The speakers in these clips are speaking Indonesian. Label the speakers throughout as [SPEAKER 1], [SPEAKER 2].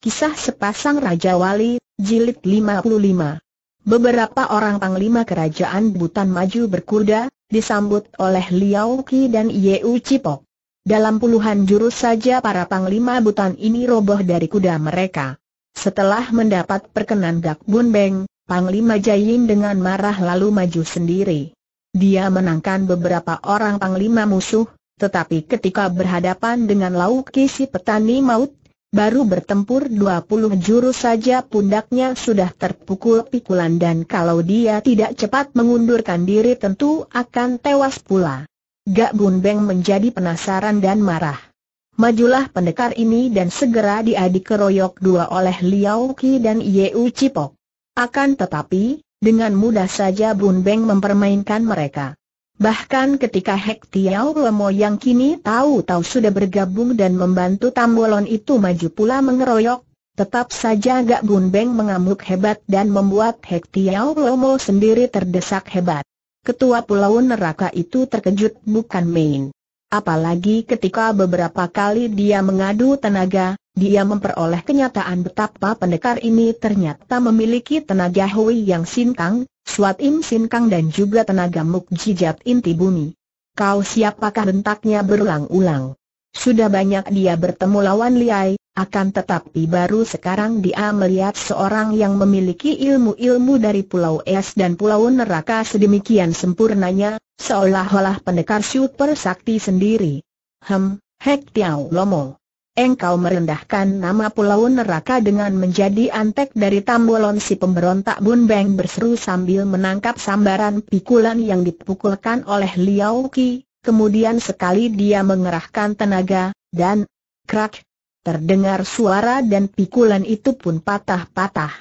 [SPEAKER 1] Kisah Sepasang Raja Wali, Jilid 55 Beberapa orang panglima kerajaan Butan maju berkuda, disambut oleh Liao Qi dan Yeu Cipok. Dalam puluhan jurus saja para panglima Butan ini roboh dari kuda mereka. Setelah mendapat perkenan Gak Bun Beng, Panglima Jayin dengan marah lalu maju sendiri. Dia menangkan beberapa orang panglima musuh, tetapi ketika berhadapan dengan Lau si petani maut, Baru bertempur 20 jurus saja pundaknya sudah terpukul pikulan dan kalau dia tidak cepat mengundurkan diri tentu akan tewas pula. Gak Bun Beng menjadi penasaran dan marah. Majulah pendekar ini dan segera diadik keroyok dua oleh Liao Qi dan Yeu Cipok. Akan tetapi, dengan mudah saja Bun Beng mempermainkan mereka. Bahkan ketika Hek Tiao Lemo yang kini tahu-tahu sudah bergabung dan membantu Tambolon itu maju pula mengeroyok, tetap saja Gak Bun Beng mengamuk hebat dan membuat Hek Tiao Lemo sendiri terdesak hebat. Ketua Pulau Neraka itu terkejut bukan main. Apalagi ketika beberapa kali dia mengadu tenaga, dia memperoleh kenyataan betapa pendekar ini ternyata memiliki tenaga Hui yang sintang, Suat Im Sin Kang dan juga tenaga mukjizat inti bumi. Kau siapakah bentaknya berulang-ulang? Sudah banyak dia bertemu lawan Liai, akan tetapi baru sekarang dia melihat seorang yang memiliki ilmu-ilmu dari Pulau Es dan Pulau Neraka sedemikian sempurnanya, seolah-olah pendekar super sakti sendiri. Hem, Hek Tiao Lomo engkau merendahkan nama pulau neraka dengan menjadi antek dari tambolon si pemberontak Bun Beng berseru sambil menangkap sambaran pikulan yang dipukulkan oleh Liao Qi, kemudian sekali dia mengerahkan tenaga, dan, krak, terdengar suara dan pikulan itu pun patah-patah.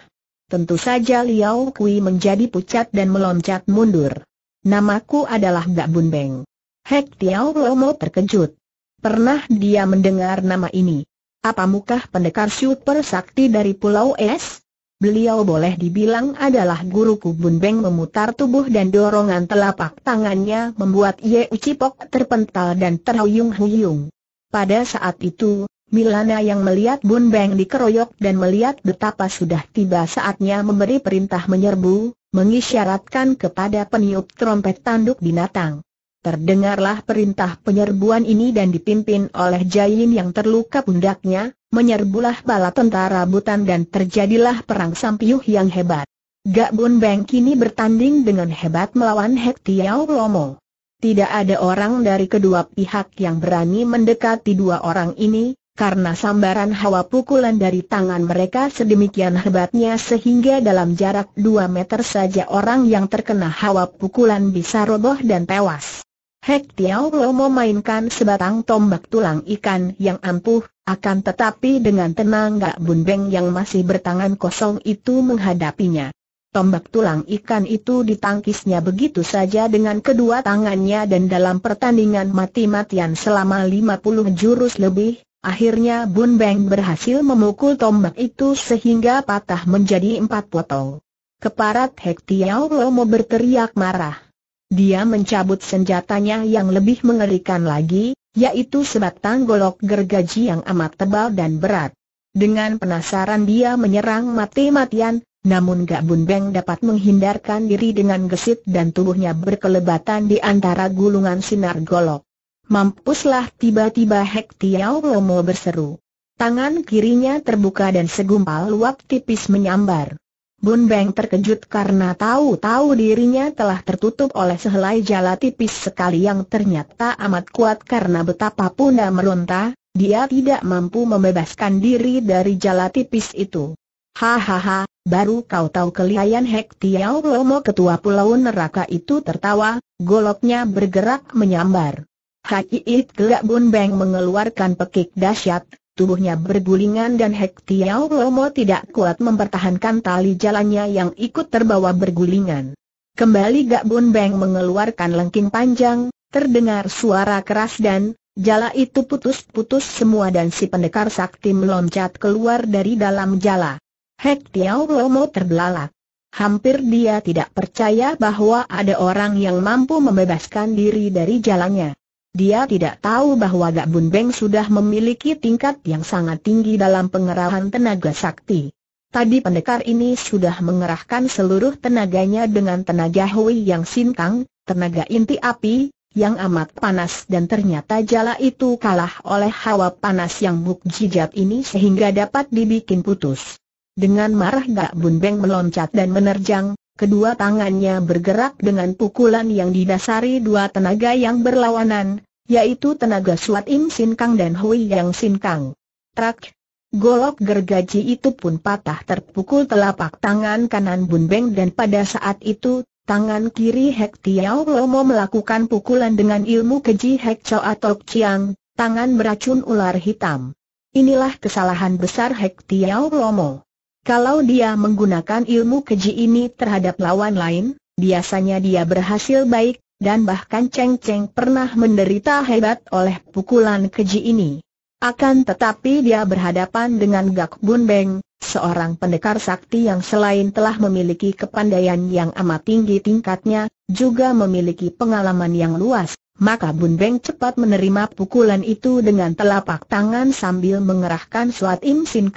[SPEAKER 1] Tentu saja Liao Kui menjadi pucat dan meloncat mundur. Namaku adalah Gak Bun Beng. Hek Tiao Lomo terkejut. Pernah dia mendengar nama ini. Apa mukah pendekar super sakti dari Pulau Es? Beliau boleh dibilang adalah guru Kubun Beng memutar tubuh dan dorongan telapak tangannya membuat Ye Ucipok terpental dan terhuyung-huyung. Pada saat itu, Milana yang melihat Bun Beng dikeroyok dan melihat betapa sudah tiba saatnya memberi perintah menyerbu, mengisyaratkan kepada peniup trompet tanduk binatang. Terdengarlah perintah penyerbuan ini dan dipimpin oleh Jain yang terluka pundaknya, menyerbulah bala tentara Butan dan terjadilah perang sampiuh yang hebat. Gak Bun Beng kini bertanding dengan hebat melawan Hek Tiao Lomo. Tidak ada orang dari kedua pihak yang berani mendekati dua orang ini, karena sambaran hawa pukulan dari tangan mereka sedemikian hebatnya sehingga dalam jarak dua meter saja orang yang terkena hawa pukulan bisa roboh dan tewas. Hek Tiao Lo memainkan sebatang tombak tulang ikan yang ampuh, akan tetapi dengan tenang gak Beng yang masih bertangan kosong itu menghadapinya. Tombak tulang ikan itu ditangkisnya begitu saja dengan kedua tangannya dan dalam pertandingan mati-matian selama 50 jurus lebih, akhirnya Bun Beng berhasil memukul tombak itu sehingga patah menjadi empat potong. Keparat Hek Tiao Lo berteriak marah. Dia mencabut senjatanya yang lebih mengerikan lagi, yaitu sebatang golok gergaji yang amat tebal dan berat. Dengan penasaran dia menyerang mati-matian, namun Gak Bun Beng dapat menghindarkan diri dengan gesit dan tubuhnya berkelebatan di antara gulungan sinar golok. Mampuslah tiba-tiba Hek Tiao Lomo berseru. Tangan kirinya terbuka dan segumpal luap tipis menyambar. Bun Beng terkejut karena tahu-tahu dirinya telah tertutup oleh sehelai jala tipis sekali yang ternyata amat kuat karena betapa pun dia meronta, dia tidak mampu membebaskan diri dari jala tipis itu. Hahaha, baru kau tahu kelihayan Hek Tiao Lomo ketua pulau neraka itu tertawa, goloknya bergerak menyambar. Hak Iit gak Bun Beng mengeluarkan pekik dahsyat, tubuhnya bergulingan dan Hek Tiao Lomo tidak kuat mempertahankan tali jalannya yang ikut terbawa bergulingan. Kembali Gak Bun Beng mengeluarkan lengking panjang, terdengar suara keras dan jala itu putus-putus semua dan si pendekar sakti meloncat keluar dari dalam jala. Hek Tiao Lomo terbelalak. Hampir dia tidak percaya bahwa ada orang yang mampu membebaskan diri dari jalannya. Dia tidak tahu bahwa Gak Bun Beng sudah memiliki tingkat yang sangat tinggi dalam pengerahan tenaga sakti. Tadi pendekar ini sudah mengerahkan seluruh tenaganya dengan tenaga Hui Yang sintang, tenaga inti api, yang amat panas dan ternyata jala itu kalah oleh hawa panas yang mukjizat ini sehingga dapat dibikin putus. Dengan marah Gak Bun Beng meloncat dan menerjang, kedua tangannya bergerak dengan pukulan yang didasari dua tenaga yang berlawanan, yaitu tenaga Suat Im Sin Kang dan Hui Yang Sin Kang. Trak! Golok gergaji itu pun patah terpukul telapak tangan kanan Bun Beng dan pada saat itu, tangan kiri Hek Tiao Lomo melakukan pukulan dengan ilmu keji Hek chow atau Chiang, tangan beracun ular hitam. Inilah kesalahan besar Hek Tiao Lomo. Kalau dia menggunakan ilmu keji ini terhadap lawan lain, biasanya dia berhasil baik, dan bahkan Cheng Cheng pernah menderita hebat oleh pukulan keji ini. Akan tetapi dia berhadapan dengan Gak Bun Beng, seorang pendekar sakti yang selain telah memiliki kepandaian yang amat tinggi tingkatnya, juga memiliki pengalaman yang luas, maka Bun Beng cepat menerima pukulan itu dengan telapak tangan sambil mengerahkan suat Im Sin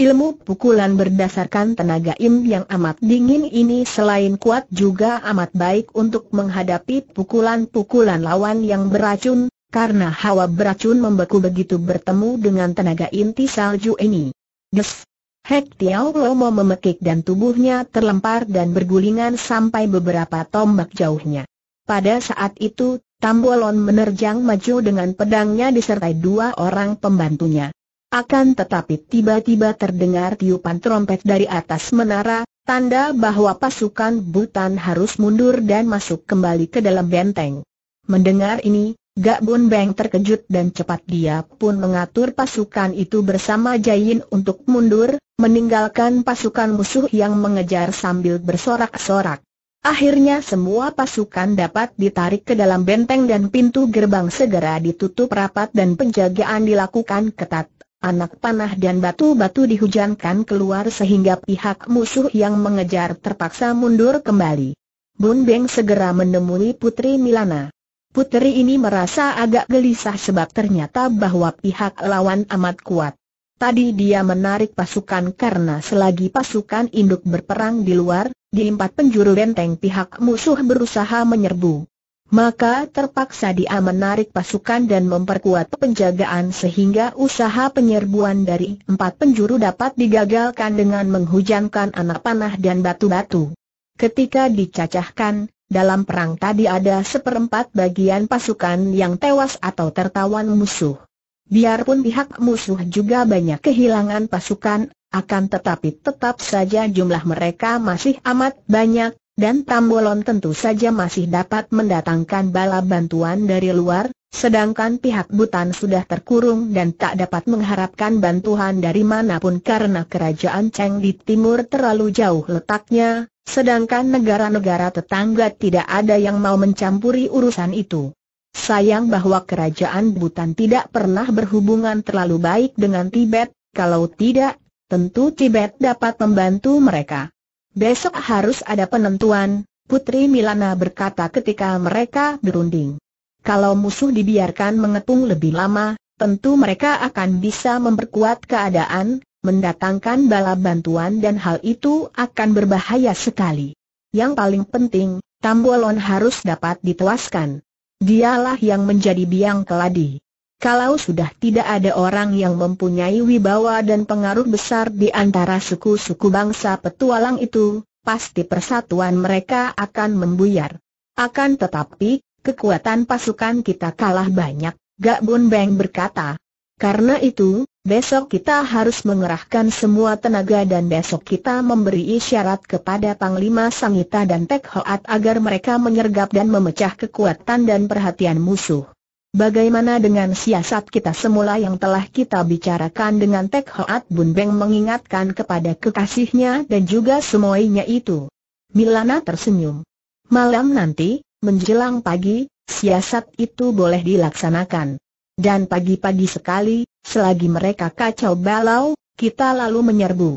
[SPEAKER 1] Ilmu pukulan berdasarkan tenaga im yang amat dingin ini selain kuat juga amat baik untuk menghadapi pukulan-pukulan lawan yang beracun, karena hawa beracun membeku begitu bertemu dengan tenaga inti salju ini. Des! Hek Tiao Lomo memekik dan tubuhnya terlempar dan bergulingan sampai beberapa tombak jauhnya. Pada saat itu, Tambolon menerjang maju dengan pedangnya disertai dua orang pembantunya. Akan tetapi tiba-tiba terdengar tiupan trompet dari atas menara, tanda bahwa pasukan Butan harus mundur dan masuk kembali ke dalam benteng. Mendengar ini, Gak Bun Beng terkejut dan cepat dia pun mengatur pasukan itu bersama Jain untuk mundur, meninggalkan pasukan musuh yang mengejar sambil bersorak-sorak. Akhirnya semua pasukan dapat ditarik ke dalam benteng dan pintu gerbang segera ditutup rapat dan penjagaan dilakukan ketat. Anak panah dan batu-batu dihujankan keluar sehingga pihak musuh yang mengejar terpaksa mundur kembali. Bun Beng segera menemui Putri Milana. Putri ini merasa agak gelisah sebab ternyata bahwa pihak lawan amat kuat. Tadi dia menarik pasukan karena selagi pasukan induk berperang di luar, di empat penjuru benteng pihak musuh berusaha menyerbu maka terpaksa dia menarik pasukan dan memperkuat penjagaan sehingga usaha penyerbuan dari empat penjuru dapat digagalkan dengan menghujankan anak panah dan batu-batu. Ketika dicacahkan, dalam perang tadi ada seperempat bagian pasukan yang tewas atau tertawan musuh. Biarpun pihak musuh juga banyak kehilangan pasukan, akan tetapi tetap saja jumlah mereka masih amat banyak, dan Tambolon tentu saja masih dapat mendatangkan bala bantuan dari luar, sedangkan pihak Butan sudah terkurung dan tak dapat mengharapkan bantuan dari manapun karena kerajaan Cheng di timur terlalu jauh letaknya, sedangkan negara-negara tetangga tidak ada yang mau mencampuri urusan itu. Sayang bahwa kerajaan Butan tidak pernah berhubungan terlalu baik dengan Tibet, kalau tidak, tentu Tibet dapat membantu mereka. Besok harus ada penentuan, Putri Milana berkata ketika mereka berunding. Kalau musuh dibiarkan mengepung lebih lama, tentu mereka akan bisa memperkuat keadaan, mendatangkan bala bantuan dan hal itu akan berbahaya sekali. Yang paling penting, Tambolon harus dapat dituaskan. Dialah yang menjadi biang keladi. Kalau sudah tidak ada orang yang mempunyai wibawa dan pengaruh besar di antara suku-suku bangsa petualang itu, pasti persatuan mereka akan membuyar. Akan tetapi, kekuatan pasukan kita kalah banyak, Gak Bun Beng berkata. Karena itu, Besok kita harus mengerahkan semua tenaga dan besok kita memberi isyarat kepada Panglima Sangita dan Tek Hoat agar mereka menyergap dan memecah kekuatan dan perhatian musuh. Bagaimana dengan siasat kita semula yang telah kita bicarakan dengan Tek Hoat Bun Beng mengingatkan kepada kekasihnya dan juga semuanya itu? Milana tersenyum. Malam nanti, menjelang pagi, siasat itu boleh dilaksanakan. Dan pagi-pagi sekali, selagi mereka kacau balau, kita lalu menyerbu.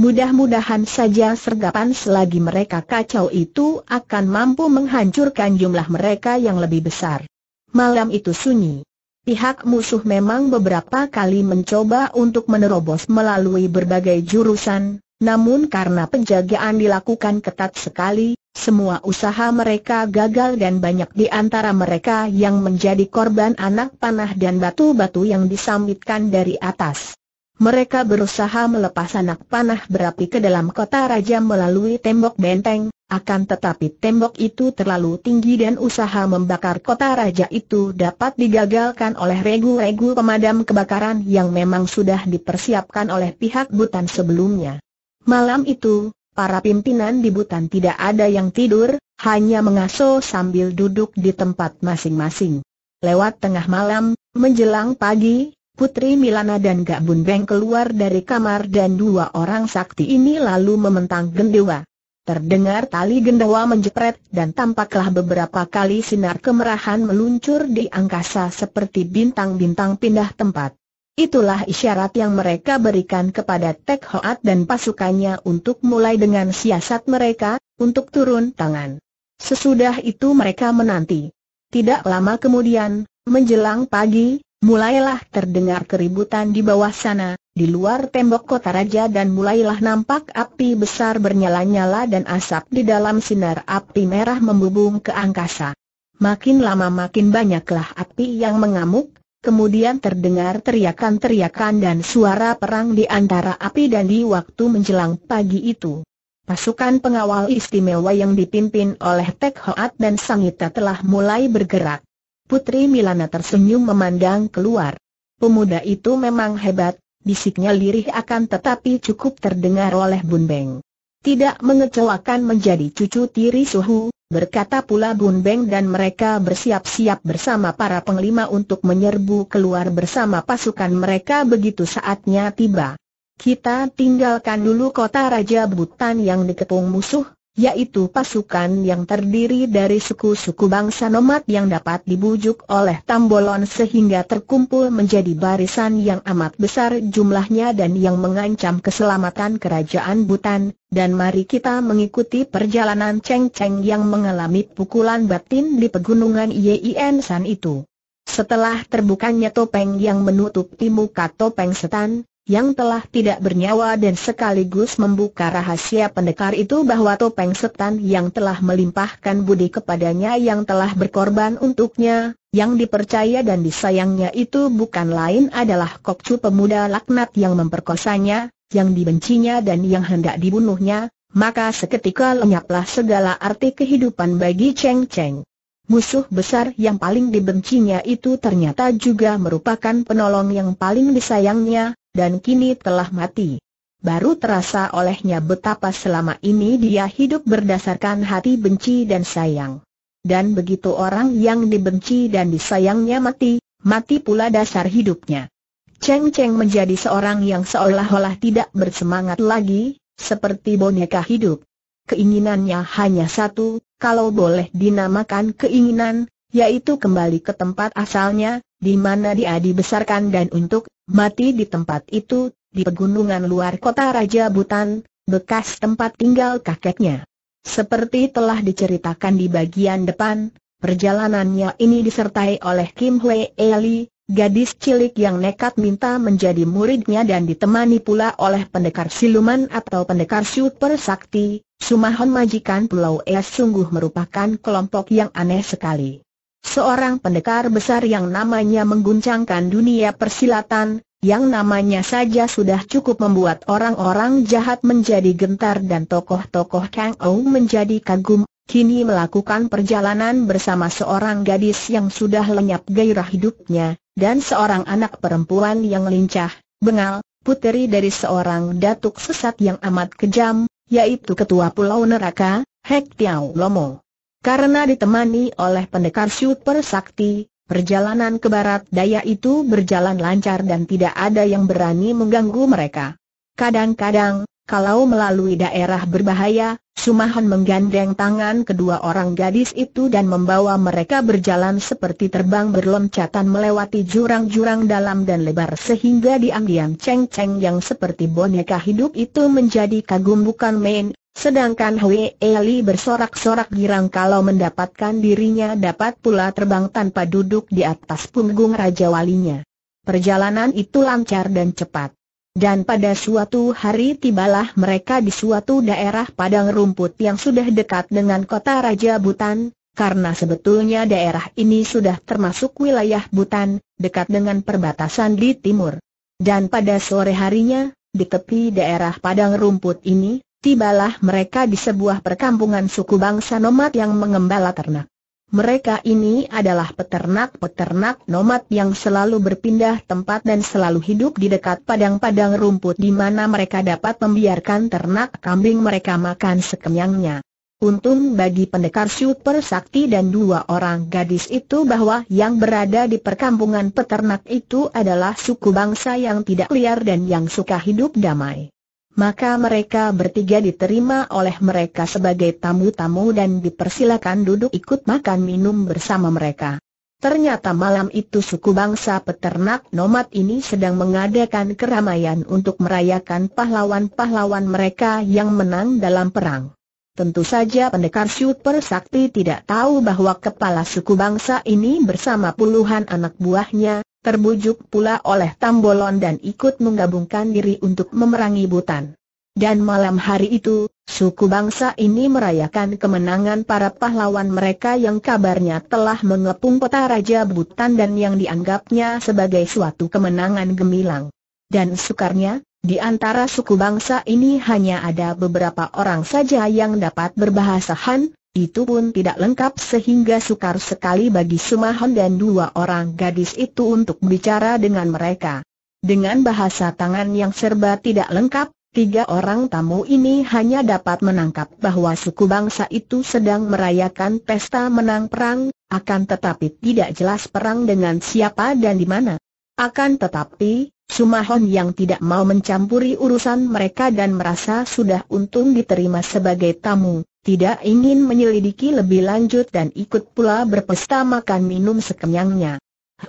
[SPEAKER 1] Mudah-mudahan saja sergapan selagi mereka kacau itu akan mampu menghancurkan jumlah mereka yang lebih besar. Malam itu sunyi. Pihak musuh memang beberapa kali mencoba untuk menerobos melalui berbagai jurusan, namun karena penjagaan dilakukan ketat sekali, semua usaha mereka gagal dan banyak di antara mereka yang menjadi korban anak panah dan batu-batu yang disambitkan dari atas. Mereka berusaha melepas anak panah berapi ke dalam kota raja melalui tembok benteng, akan tetapi tembok itu terlalu tinggi dan usaha membakar kota raja itu dapat digagalkan oleh regu-regu pemadam kebakaran yang memang sudah dipersiapkan oleh pihak Butan sebelumnya. Malam itu, para pimpinan di Butan tidak ada yang tidur, hanya mengaso sambil duduk di tempat masing-masing. Lewat tengah malam, menjelang pagi, Putri Milana dan Gak Bunbeng keluar dari kamar dan dua orang sakti ini lalu mementang gendewa. Terdengar tali gendawa menjepret dan tampaklah beberapa kali sinar kemerahan meluncur di angkasa seperti bintang-bintang pindah tempat. Itulah isyarat yang mereka berikan kepada Tek Hoat dan pasukannya untuk mulai dengan siasat mereka, untuk turun tangan. Sesudah itu mereka menanti. Tidak lama kemudian, menjelang pagi, mulailah terdengar keributan di bawah sana, di luar tembok kota raja dan mulailah nampak api besar bernyala-nyala dan asap di dalam sinar api merah membubung ke angkasa. Makin lama makin banyaklah api yang mengamuk, kemudian terdengar teriakan-teriakan dan suara perang di antara api dan di waktu menjelang pagi itu. Pasukan pengawal istimewa yang dipimpin oleh Tek Hoat dan Sangita telah mulai bergerak. Putri Milana tersenyum memandang keluar. Pemuda itu memang hebat, bisiknya lirih akan tetapi cukup terdengar oleh Bun Beng. Tidak mengecewakan menjadi cucu tiri suhu, berkata pula Bun Beng dan mereka bersiap-siap bersama para penglima untuk menyerbu keluar bersama pasukan mereka begitu saatnya tiba. Kita tinggalkan dulu kota Raja Butan yang dikepung musuh, yaitu pasukan yang terdiri dari suku-suku bangsa nomad yang dapat dibujuk oleh Tambolon sehingga terkumpul menjadi barisan yang amat besar jumlahnya dan yang mengancam keselamatan kerajaan Butan, dan mari kita mengikuti perjalanan Cheng Cheng yang mengalami pukulan batin di pegunungan yien San itu. Setelah terbukanya topeng yang menutupi muka topeng setan, yang telah tidak bernyawa dan sekaligus membuka rahasia pendekar itu bahwa topeng setan yang telah melimpahkan budi kepadanya yang telah berkorban untuknya, yang dipercaya dan disayangnya itu bukan lain adalah kokcu pemuda laknat yang memperkosanya, yang dibencinya dan yang hendak dibunuhnya, maka seketika lenyaplah segala arti kehidupan bagi Cheng Cheng. Musuh besar yang paling dibencinya itu ternyata juga merupakan penolong yang paling disayangnya, dan kini telah mati. Baru terasa olehnya betapa selama ini dia hidup berdasarkan hati benci dan sayang. Dan begitu orang yang dibenci dan disayangnya mati, mati pula dasar hidupnya. Cheng Cheng menjadi seorang yang seolah-olah tidak bersemangat lagi, seperti boneka hidup. Keinginannya hanya satu, kalau boleh dinamakan keinginan, yaitu kembali ke tempat asalnya, di mana dia dibesarkan dan untuk mati di tempat itu, di pegunungan luar kota Raja Butan, bekas tempat tinggal kakeknya. Seperti telah diceritakan di bagian depan, perjalanannya ini disertai oleh Kim Hwe Eli, gadis cilik yang nekat minta menjadi muridnya dan ditemani pula oleh pendekar siluman atau pendekar super sakti, Sumahon majikan Pulau Es sungguh merupakan kelompok yang aneh sekali. Seorang pendekar besar yang namanya mengguncangkan dunia persilatan, yang namanya saja sudah cukup membuat orang-orang jahat menjadi gentar dan tokoh-tokoh Kang Ou menjadi kagum, kini melakukan perjalanan bersama seorang gadis yang sudah lenyap gairah hidupnya, dan seorang anak perempuan yang lincah, bengal, puteri dari seorang datuk sesat yang amat kejam, yaitu Ketua Pulau Neraka, Hek Tiau Lomo. Karena ditemani oleh pendekar super sakti, perjalanan ke barat daya itu berjalan lancar dan tidak ada yang berani mengganggu mereka. Kadang-kadang, kalau melalui daerah berbahaya, Sumahan menggandeng tangan kedua orang gadis itu dan membawa mereka berjalan seperti terbang berloncatan melewati jurang-jurang dalam dan lebar sehingga diam-diam ceng Cheng yang seperti boneka hidup itu menjadi kagum bukan main, Sedangkan Hui Eli bersorak-sorak girang kalau mendapatkan dirinya dapat pula terbang tanpa duduk di atas punggung Raja Walinya. Perjalanan itu lancar dan cepat. Dan pada suatu hari tibalah mereka di suatu daerah padang rumput yang sudah dekat dengan kota Raja Butan, karena sebetulnya daerah ini sudah termasuk wilayah Butan, dekat dengan perbatasan di timur. Dan pada sore harinya, di tepi daerah padang rumput ini, tibalah mereka di sebuah perkampungan suku bangsa nomad yang mengembala ternak. Mereka ini adalah peternak-peternak nomad yang selalu berpindah tempat dan selalu hidup di dekat padang-padang rumput di mana mereka dapat membiarkan ternak kambing mereka makan sekenyangnya. Untung bagi pendekar super sakti dan dua orang gadis itu bahwa yang berada di perkampungan peternak itu adalah suku bangsa yang tidak liar dan yang suka hidup damai maka mereka bertiga diterima oleh mereka sebagai tamu-tamu dan dipersilakan duduk ikut makan minum bersama mereka. Ternyata malam itu suku bangsa peternak nomad ini sedang mengadakan keramaian untuk merayakan pahlawan-pahlawan mereka yang menang dalam perang. Tentu saja pendekar super sakti tidak tahu bahwa kepala suku bangsa ini bersama puluhan anak buahnya, terbujuk pula oleh Tambolon dan ikut menggabungkan diri untuk memerangi Butan. Dan malam hari itu, suku bangsa ini merayakan kemenangan para pahlawan mereka yang kabarnya telah mengepung kota Raja Butan dan yang dianggapnya sebagai suatu kemenangan gemilang. Dan sukarnya, di antara suku bangsa ini hanya ada beberapa orang saja yang dapat berbahasa Han, itu pun tidak lengkap sehingga sukar sekali bagi Sumahon dan dua orang gadis itu untuk bicara dengan mereka. Dengan bahasa tangan yang serba tidak lengkap, tiga orang tamu ini hanya dapat menangkap bahwa suku bangsa itu sedang merayakan pesta menang perang, akan tetapi tidak jelas perang dengan siapa dan di mana. Akan tetapi, Sumahon yang tidak mau mencampuri urusan mereka dan merasa sudah untung diterima sebagai tamu, tidak ingin menyelidiki lebih lanjut dan ikut pula berpesta makan minum sekenyangnya.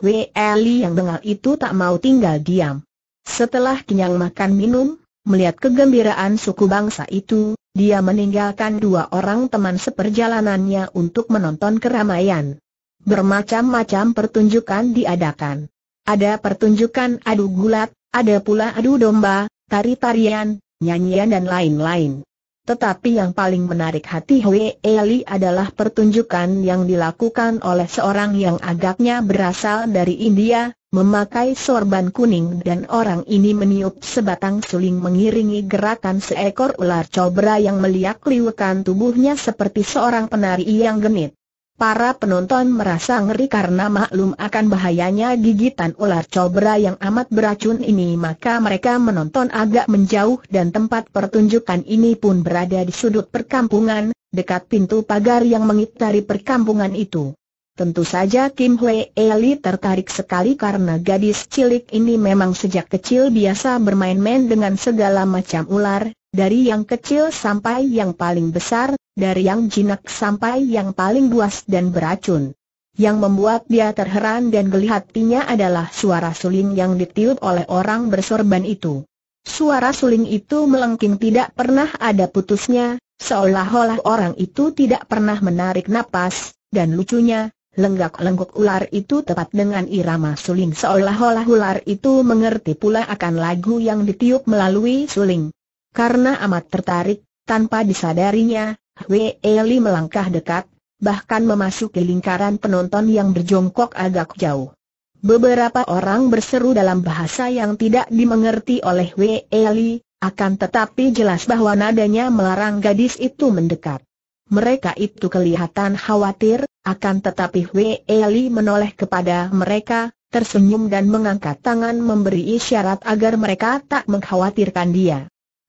[SPEAKER 1] Hui Ali yang dengar itu tak mau tinggal diam. Setelah kenyang makan minum, melihat kegembiraan suku bangsa itu, dia meninggalkan dua orang teman seperjalanannya untuk menonton keramaian. Bermacam-macam pertunjukan diadakan. Ada pertunjukan adu gulat, ada pula adu domba, tari-tarian, nyanyian dan lain-lain. Tetapi yang paling menarik hati Hwe Eli adalah pertunjukan yang dilakukan oleh seorang yang agaknya berasal dari India, memakai sorban kuning dan orang ini meniup sebatang suling mengiringi gerakan seekor ular cobra yang meliak liwekan tubuhnya seperti seorang penari yang genit. Para penonton merasa ngeri karena maklum akan bahayanya gigitan ular cobra yang amat beracun ini maka mereka menonton agak menjauh dan tempat pertunjukan ini pun berada di sudut perkampungan, dekat pintu pagar yang mengitari perkampungan itu. Tentu saja Kim Hwe Eli tertarik sekali karena gadis cilik ini memang sejak kecil biasa bermain-main dengan segala macam ular, dari yang kecil sampai yang paling besar, dari yang jinak sampai yang paling buas dan beracun. Yang membuat dia terheran dan geli hatinya adalah suara suling yang ditiup oleh orang bersorban itu. Suara suling itu melengking tidak pernah ada putusnya, seolah-olah orang itu tidak pernah menarik napas, dan lucunya, lenggak-lenggok ular itu tepat dengan irama suling seolah-olah ular itu mengerti pula akan lagu yang ditiup melalui suling. Karena amat tertarik, tanpa disadarinya, Wei Li melangkah dekat, bahkan memasuki lingkaran penonton yang berjongkok agak jauh. Beberapa orang berseru dalam bahasa yang tidak dimengerti oleh Wei Li, akan tetapi jelas bahwa nadanya melarang gadis itu mendekat. Mereka itu kelihatan khawatir, akan tetapi Wei Li menoleh kepada mereka, tersenyum dan mengangkat tangan memberi isyarat agar mereka tak mengkhawatirkan dia.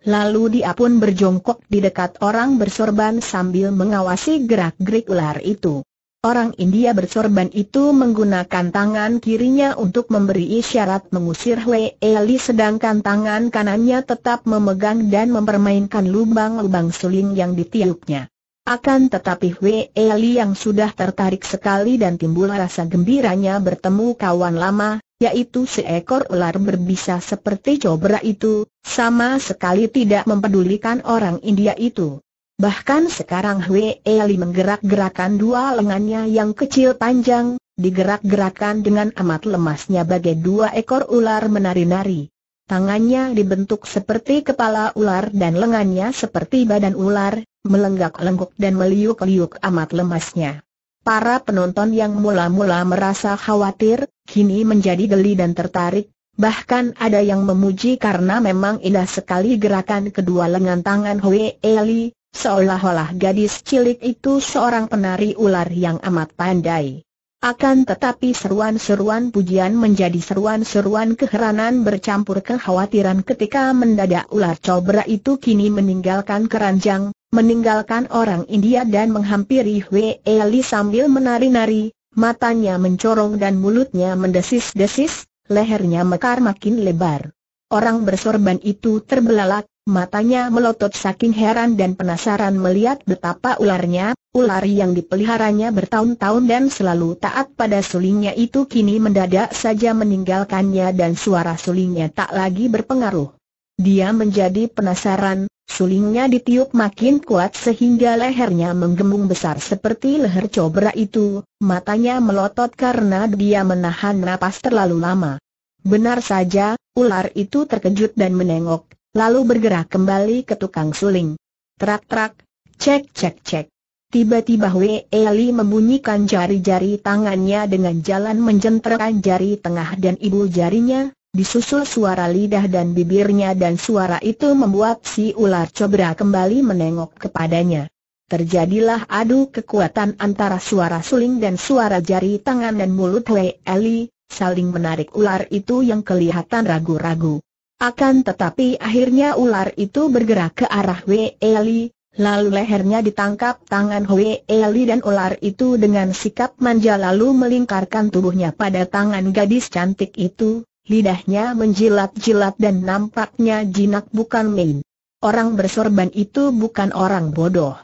[SPEAKER 1] Lalu dia pun berjongkok di dekat orang bersorban sambil mengawasi gerak-gerik ular itu. Orang India bersorban itu menggunakan tangan kirinya untuk memberi isyarat mengusir Hwee eli sedangkan tangan kanannya tetap memegang dan mempermainkan lubang-lubang suling yang ditiupnya. Akan tetapi Hwee eli yang sudah tertarik sekali dan timbul rasa gembiranya bertemu kawan lama, yaitu seekor ular berbisa seperti cobra itu, sama sekali tidak mempedulikan orang India itu. Bahkan sekarang Hwe Eli menggerak-gerakan dua lengannya yang kecil panjang, digerak-gerakan dengan amat lemasnya bagai dua ekor ular menari-nari. Tangannya dibentuk seperti kepala ular dan lengannya seperti badan ular, melenggak lengguk dan meliuk-liuk amat lemasnya. Para penonton yang mula-mula merasa khawatir, kini menjadi geli dan tertarik, bahkan ada yang memuji karena memang indah sekali gerakan kedua lengan tangan Hoi Eli, seolah-olah gadis cilik itu seorang penari ular yang amat pandai. Akan tetapi seruan-seruan pujian menjadi seruan-seruan keheranan bercampur kekhawatiran ketika mendadak ular cobra itu kini meninggalkan keranjang, meninggalkan orang India dan menghampiri Hwee Li sambil menari-nari, matanya mencorong dan mulutnya mendesis-desis, lehernya mekar makin lebar. Orang bersorban itu terbelalak, matanya melotot saking heran dan penasaran melihat betapa ularnya, ular yang dipeliharanya bertahun-tahun dan selalu taat pada sulingnya itu kini mendadak saja meninggalkannya dan suara sulingnya tak lagi berpengaruh. Dia menjadi penasaran, sulingnya ditiup makin kuat sehingga lehernya menggembung besar seperti leher cobra itu, matanya melotot karena dia menahan napas terlalu lama. Benar saja, ular itu terkejut dan menengok, lalu bergerak kembali ke tukang suling. Trak-trak, cek-cek-cek. Tiba-tiba Wei Eli membunyikan jari-jari tangannya dengan jalan menjentrekan jari tengah dan ibu jarinya, disusul suara lidah dan bibirnya dan suara itu membuat si ular cobra kembali menengok kepadanya. Terjadilah adu kekuatan antara suara suling dan suara jari tangan dan mulut Wei Eli, saling menarik ular itu yang kelihatan ragu-ragu. Akan tetapi akhirnya ular itu bergerak ke arah Wei Eli, lalu lehernya ditangkap tangan Wei Eli dan ular itu dengan sikap manja lalu melingkarkan tubuhnya pada tangan gadis cantik itu, Lidahnya menjilat-jilat dan nampaknya jinak bukan main. Orang bersorban itu bukan orang bodoh.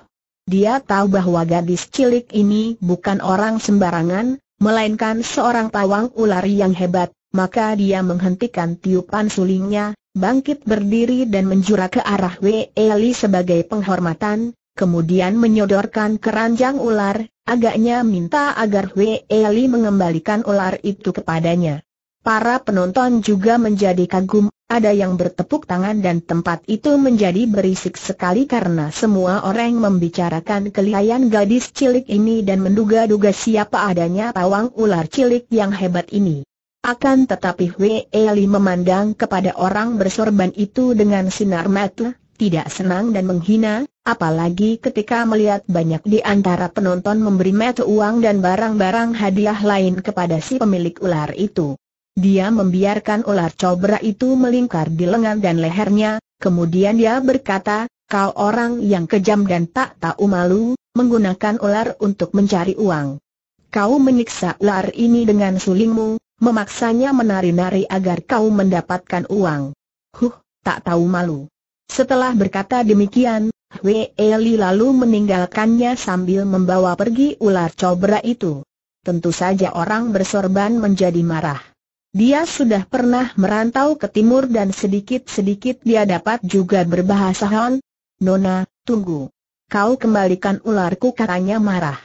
[SPEAKER 1] Dia tahu bahwa gadis cilik ini bukan orang sembarangan, melainkan seorang pawang ular yang hebat, maka dia menghentikan tiupan sulingnya, bangkit berdiri dan menjura ke arah Weli sebagai penghormatan, kemudian menyodorkan keranjang ular, agaknya minta agar Weli mengembalikan ular itu kepadanya. Para penonton juga menjadi kagum, ada yang bertepuk tangan dan tempat itu menjadi berisik sekali karena semua orang membicarakan kelihayan gadis cilik ini dan menduga-duga siapa adanya pawang ular cilik yang hebat ini. Akan tetapi Wei Li memandang kepada orang bersorban itu dengan sinar mata, tidak senang dan menghina, apalagi ketika melihat banyak di antara penonton memberi mata uang dan barang-barang hadiah lain kepada si pemilik ular itu. Dia membiarkan ular cobra itu melingkar di lengan dan lehernya, kemudian dia berkata, kau orang yang kejam dan tak tahu malu, menggunakan ular untuk mencari uang. Kau menyiksa ular ini dengan sulingmu, memaksanya menari-nari agar kau mendapatkan uang. Huh, tak tahu malu. Setelah berkata demikian, Wei Eli lalu meninggalkannya sambil membawa pergi ular cobra itu. Tentu saja orang bersorban menjadi marah. Dia sudah pernah merantau ke timur dan sedikit-sedikit dia dapat juga berbahasa Han. Nona, tunggu. Kau kembalikan ularku katanya marah.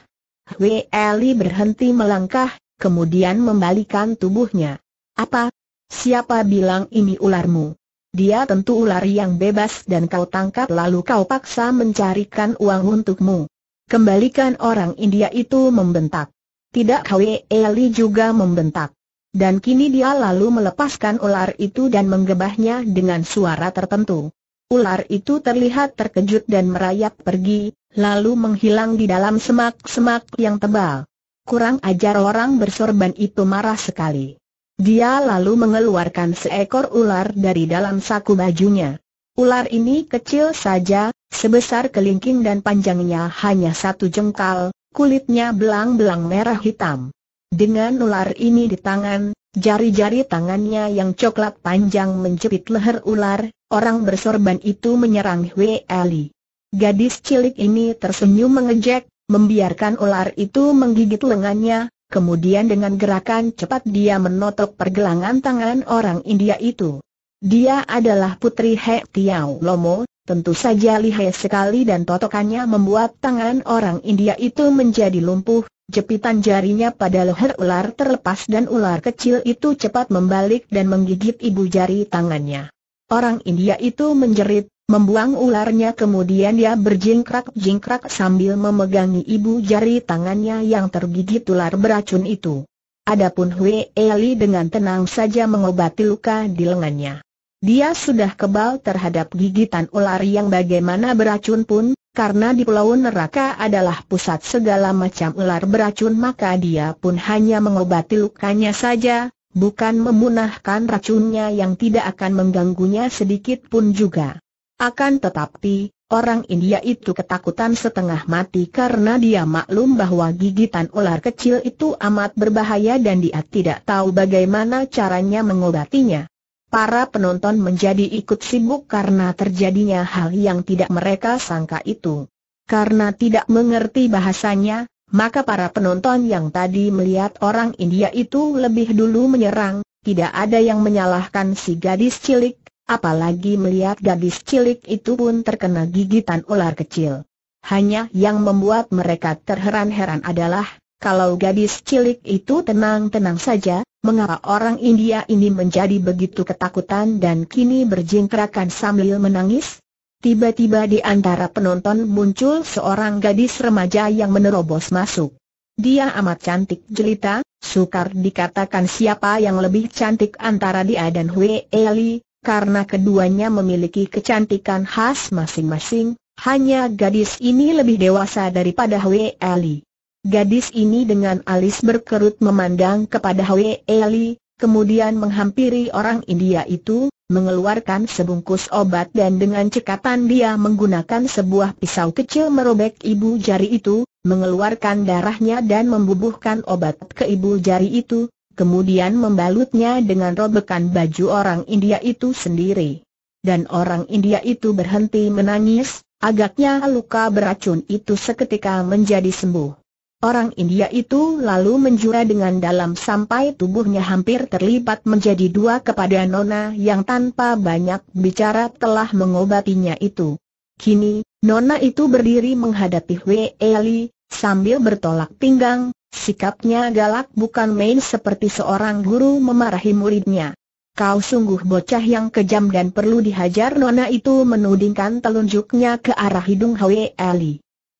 [SPEAKER 1] Hui Eli berhenti melangkah, kemudian membalikan tubuhnya. Apa? Siapa bilang ini ularmu? Dia tentu ular yang bebas dan kau tangkap lalu kau paksa mencarikan uang untukmu. Kembalikan orang India itu membentak. Tidak Hui Eli juga membentak. Dan kini dia lalu melepaskan ular itu dan menggebahnya dengan suara tertentu. Ular itu terlihat terkejut dan merayap pergi, lalu menghilang di dalam semak-semak yang tebal. Kurang ajar orang bersorban itu marah sekali. Dia lalu mengeluarkan seekor ular dari dalam saku bajunya. Ular ini kecil saja, sebesar kelingking dan panjangnya hanya satu jengkal, kulitnya belang-belang merah hitam. Dengan ular ini di tangan, jari-jari tangannya yang coklat panjang menjepit leher ular, orang bersorban itu menyerang Hwe Ali. Gadis cilik ini tersenyum mengejek, membiarkan ular itu menggigit lengannya, kemudian dengan gerakan cepat dia menotok pergelangan tangan orang India itu. Dia adalah putri He Tiao Lomo, tentu saja lihai sekali dan totokannya membuat tangan orang India itu menjadi lumpuh, Jepitan jarinya pada leher ular terlepas dan ular kecil itu cepat membalik dan menggigit ibu jari tangannya. Orang India itu menjerit, membuang ularnya kemudian dia berjingkrak-jingkrak sambil memegangi ibu jari tangannya yang tergigit ular beracun itu. Adapun Hui Eli dengan tenang saja mengobati luka di lengannya. Dia sudah kebal terhadap gigitan ular yang bagaimana beracun pun, karena di Pulau Neraka adalah pusat segala macam ular beracun maka dia pun hanya mengobati lukanya saja, bukan memunahkan racunnya yang tidak akan mengganggunya sedikit pun juga. Akan tetapi, orang India itu ketakutan setengah mati karena dia maklum bahwa gigitan ular kecil itu amat berbahaya dan dia tidak tahu bagaimana caranya mengobatinya. Para penonton menjadi ikut sibuk karena terjadinya hal yang tidak mereka sangka itu. Karena tidak mengerti bahasanya, maka para penonton yang tadi melihat orang India itu lebih dulu menyerang, tidak ada yang menyalahkan si gadis cilik, apalagi melihat gadis cilik itu pun terkena gigitan ular kecil. Hanya yang membuat mereka terheran-heran adalah, kalau gadis cilik itu tenang-tenang saja, mengapa orang India ini menjadi begitu ketakutan dan kini berjingkrakan sambil menangis? Tiba-tiba di antara penonton muncul seorang gadis remaja yang menerobos masuk. Dia amat cantik jelita, sukar dikatakan siapa yang lebih cantik antara dia dan Hui Eli, karena keduanya memiliki kecantikan khas masing-masing, hanya gadis ini lebih dewasa daripada Hui Eli. Gadis ini dengan alis berkerut memandang kepada Hwe Eli, kemudian menghampiri orang India itu, mengeluarkan sebungkus obat dan dengan cekatan dia menggunakan sebuah pisau kecil merobek ibu jari itu, mengeluarkan darahnya dan membubuhkan obat ke ibu jari itu, kemudian membalutnya dengan robekan baju orang India itu sendiri. Dan orang India itu berhenti menangis, agaknya luka beracun itu seketika menjadi sembuh. Orang India itu lalu menjura dengan dalam sampai tubuhnya hampir terlipat menjadi dua kepada Nona yang tanpa banyak bicara telah mengobatinya itu. Kini, Nona itu berdiri menghadapi Wei Eli, sambil bertolak pinggang, sikapnya galak bukan main seperti seorang guru memarahi muridnya. Kau sungguh bocah yang kejam dan perlu dihajar Nona itu menudingkan telunjuknya ke arah hidung Wei Eli.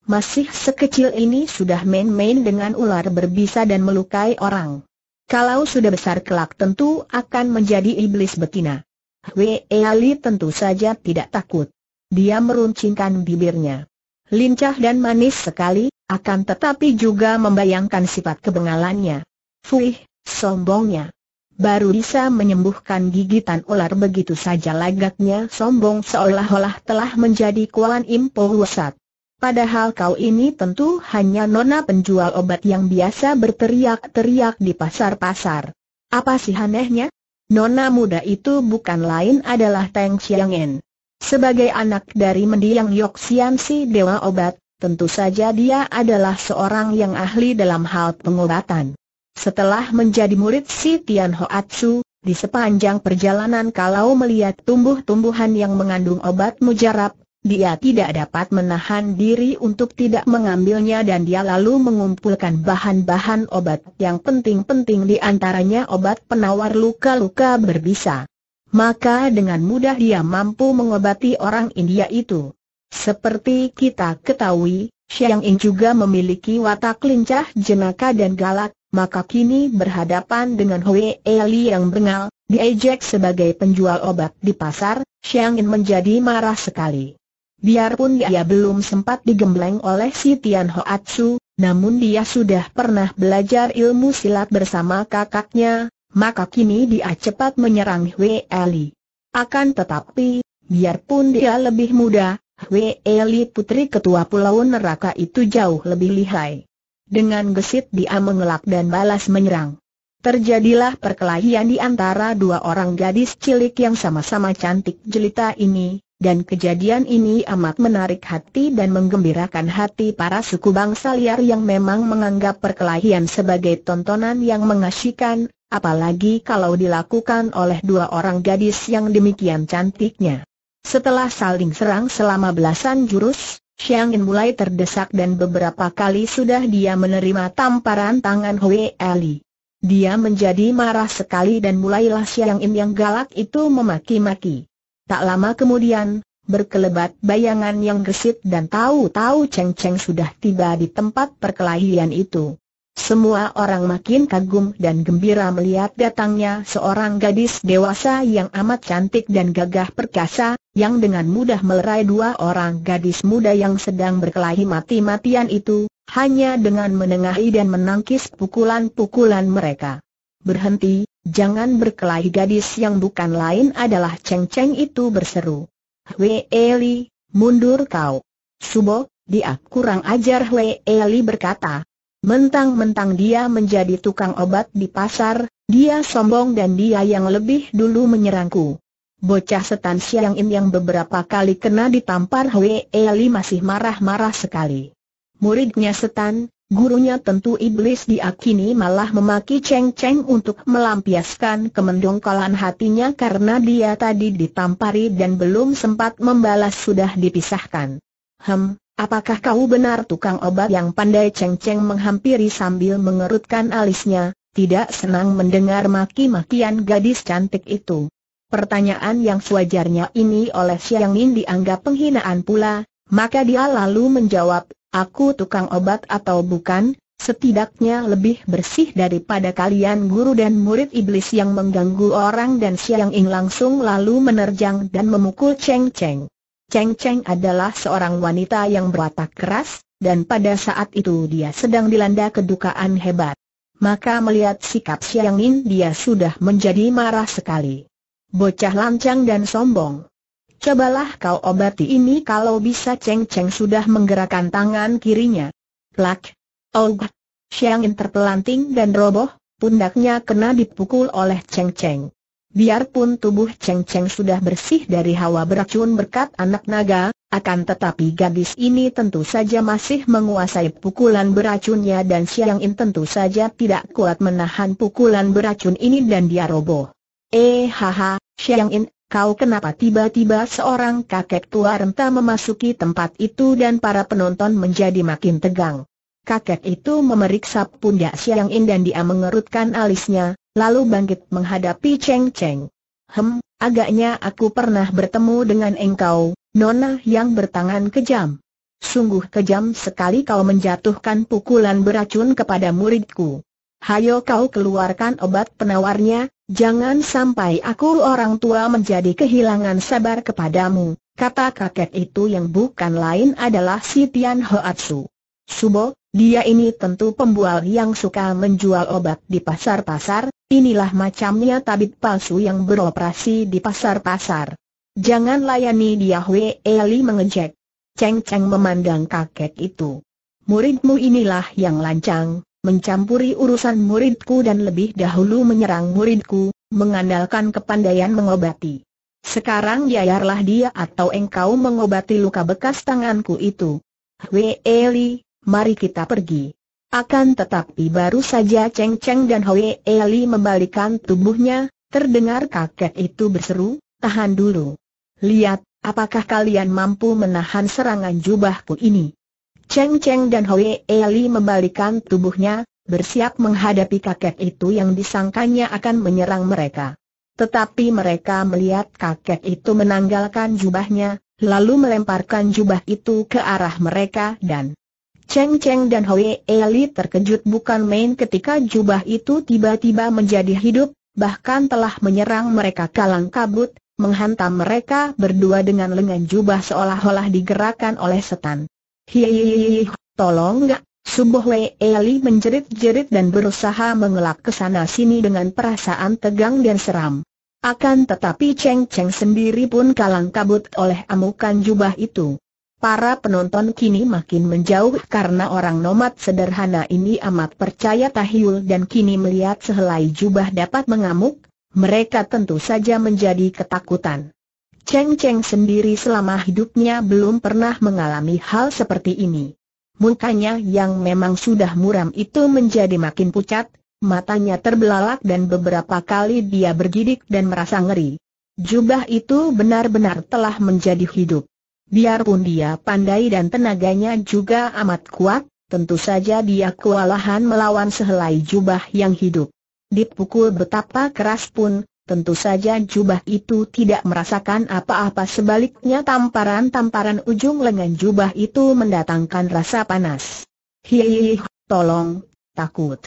[SPEAKER 1] Masih sekecil ini sudah main-main dengan ular berbisa dan melukai orang. Kalau sudah besar kelak tentu akan menjadi iblis betina. Wei Ali tentu saja tidak takut. Dia meruncingkan bibirnya. Lincah dan manis sekali, akan tetapi juga membayangkan sifat kebengalannya. Fuih, sombongnya. Baru bisa menyembuhkan gigitan ular begitu saja lagaknya sombong seolah-olah telah menjadi kualan impo wasat. Padahal kau ini tentu hanya nona penjual obat yang biasa berteriak-teriak di pasar-pasar. Apa sih anehnya? Nona muda itu bukan lain adalah Teng Xiangen. Sebagai anak dari mendiang Yok Sian si Dewa Obat, tentu saja dia adalah seorang yang ahli dalam hal pengobatan. Setelah menjadi murid si Tian Hoatsu, di sepanjang perjalanan kalau melihat tumbuh-tumbuhan yang mengandung obat mujarab, dia tidak dapat menahan diri untuk tidak mengambilnya dan dia lalu mengumpulkan bahan-bahan obat yang penting-penting di antaranya obat penawar luka-luka berbisa. Maka dengan mudah dia mampu mengobati orang India itu. Seperti kita ketahui, Xiang Ying juga memiliki watak lincah jenaka dan galak, maka kini berhadapan dengan Hui Eli yang bengal, diejek sebagai penjual obat di pasar, Xiang Ying menjadi marah sekali. Biarpun dia belum sempat digembleng oleh si Tian Hoatsu, namun dia sudah pernah belajar ilmu silat bersama kakaknya, maka kini dia cepat menyerang Hwe Eli. Akan tetapi, biarpun dia lebih muda, Hwe Eli putri ketua pulau neraka itu jauh lebih lihai. Dengan gesit dia mengelak dan balas menyerang. Terjadilah perkelahian di antara dua orang gadis cilik yang sama-sama cantik jelita ini, dan kejadian ini amat menarik hati dan menggembirakan hati para suku bangsa liar yang memang menganggap perkelahian sebagai tontonan yang mengasyikan, apalagi kalau dilakukan oleh dua orang gadis yang demikian cantiknya. Setelah saling serang selama belasan jurus, Xiang Yin mulai terdesak dan beberapa kali sudah dia menerima tamparan tangan Hui Eli. Dia menjadi marah sekali dan mulailah Xiang Yin yang galak itu memaki-maki. Tak lama kemudian, berkelebat bayangan yang gesit dan tahu-tahu Cheng Cheng sudah tiba di tempat perkelahian itu. Semua orang makin kagum dan gembira melihat datangnya seorang gadis dewasa yang amat cantik dan gagah perkasa, yang dengan mudah melerai dua orang gadis muda yang sedang berkelahi mati-matian itu, hanya dengan menengahi dan menangkis pukulan-pukulan mereka. Berhenti, Jangan berkelahi gadis yang bukan lain adalah Cheng Cheng itu berseru. Hwee Li, mundur kau. Subo, dia kurang ajar Hwee Li berkata. Mentang-mentang dia menjadi tukang obat di pasar, dia sombong dan dia yang lebih dulu menyerangku. Bocah setan Siang Im yang beberapa kali kena ditampar Hwee Li masih marah-marah sekali. Muridnya setan, Gurunya tentu iblis diakini malah memaki Cheng Cheng untuk melampiaskan kemendongkolan hatinya karena dia tadi ditampari dan belum sempat membalas sudah dipisahkan. Hem, apakah kau benar tukang obat yang pandai Cheng Cheng menghampiri sambil mengerutkan alisnya, tidak senang mendengar maki-makian gadis cantik itu. Pertanyaan yang sewajarnya ini oleh Xiang Min dianggap penghinaan pula, maka dia lalu menjawab, aku tukang obat atau bukan, setidaknya lebih bersih daripada kalian guru dan murid iblis yang mengganggu orang dan Siang Ing langsung lalu menerjang dan memukul Cheng Cheng. Cheng Cheng adalah seorang wanita yang berwatak keras, dan pada saat itu dia sedang dilanda kedukaan hebat. Maka melihat sikap Siang Ing dia sudah menjadi marah sekali. Bocah lancang dan sombong. Cobalah kau obati ini kalau bisa Cheng Cheng sudah menggerakkan tangan kirinya. Plak! Og! Xiang terpelanting dan roboh, pundaknya kena dipukul oleh Cheng Cheng. Biarpun tubuh Cheng Cheng sudah bersih dari hawa beracun berkat anak naga, akan tetapi gadis ini tentu saja masih menguasai pukulan beracunnya dan Xiang In tentu saja tidak kuat menahan pukulan beracun ini dan dia roboh. Eh haha, Xiang In, Kau kenapa tiba-tiba seorang kakek tua renta memasuki tempat itu dan para penonton menjadi makin tegang. Kakek itu memeriksa pundak Siang In dan dia mengerutkan alisnya, lalu bangkit menghadapi Cheng Cheng. Hem, agaknya aku pernah bertemu dengan engkau, Nona yang bertangan kejam. Sungguh kejam sekali kau menjatuhkan pukulan beracun kepada muridku. Hayo kau keluarkan obat penawarnya, Jangan sampai aku orang tua menjadi kehilangan sabar kepadamu, kata kakek itu yang bukan lain adalah si Tian Hoatsu. Subo, dia ini tentu pembual yang suka menjual obat di pasar-pasar, inilah macamnya tabib palsu yang beroperasi di pasar-pasar. Jangan layani dia Wei Eli mengejek. Ceng Ceng memandang kakek itu. Muridmu inilah yang lancang, mencampuri urusan muridku dan lebih dahulu menyerang muridku, mengandalkan kepandaian mengobati. Sekarang biarlah dia atau engkau mengobati luka bekas tanganku itu. Wei Eli, mari kita pergi. Akan tetapi baru saja Cheng Cheng dan Hoi Eli membalikan tubuhnya, terdengar kakek itu berseru, tahan dulu. Lihat, apakah kalian mampu menahan serangan jubahku ini? Cheng Cheng dan Hoi Eli membalikan tubuhnya, bersiap menghadapi kakek itu yang disangkanya akan menyerang mereka. Tetapi mereka melihat kakek itu menanggalkan jubahnya, lalu melemparkan jubah itu ke arah mereka dan Cheng Cheng dan Hoi Eli terkejut bukan main ketika jubah itu tiba-tiba menjadi hidup, bahkan telah menyerang mereka kalang kabut, menghantam mereka berdua dengan lengan jubah seolah-olah digerakkan oleh setan. Hihihihi, tolong gak? Subuh Eli menjerit-jerit dan berusaha mengelak ke sana sini dengan perasaan tegang dan seram. Akan tetapi Cheng Cheng sendiri pun kalang kabut oleh amukan jubah itu. Para penonton kini makin menjauh karena orang nomad sederhana ini amat percaya tahyul dan kini melihat sehelai jubah dapat mengamuk, mereka tentu saja menjadi ketakutan. Cheng Cheng sendiri selama hidupnya belum pernah mengalami hal seperti ini. Mukanya yang memang sudah muram itu menjadi makin pucat, matanya terbelalak dan beberapa kali dia bergidik dan merasa ngeri. Jubah itu benar-benar telah menjadi hidup. Biarpun dia pandai dan tenaganya juga amat kuat, tentu saja dia kewalahan melawan sehelai jubah yang hidup. Dipukul betapa keras pun, Tentu saja jubah itu tidak merasakan apa-apa sebaliknya tamparan-tamparan ujung lengan jubah itu mendatangkan rasa panas. Hihihi, tolong, takut.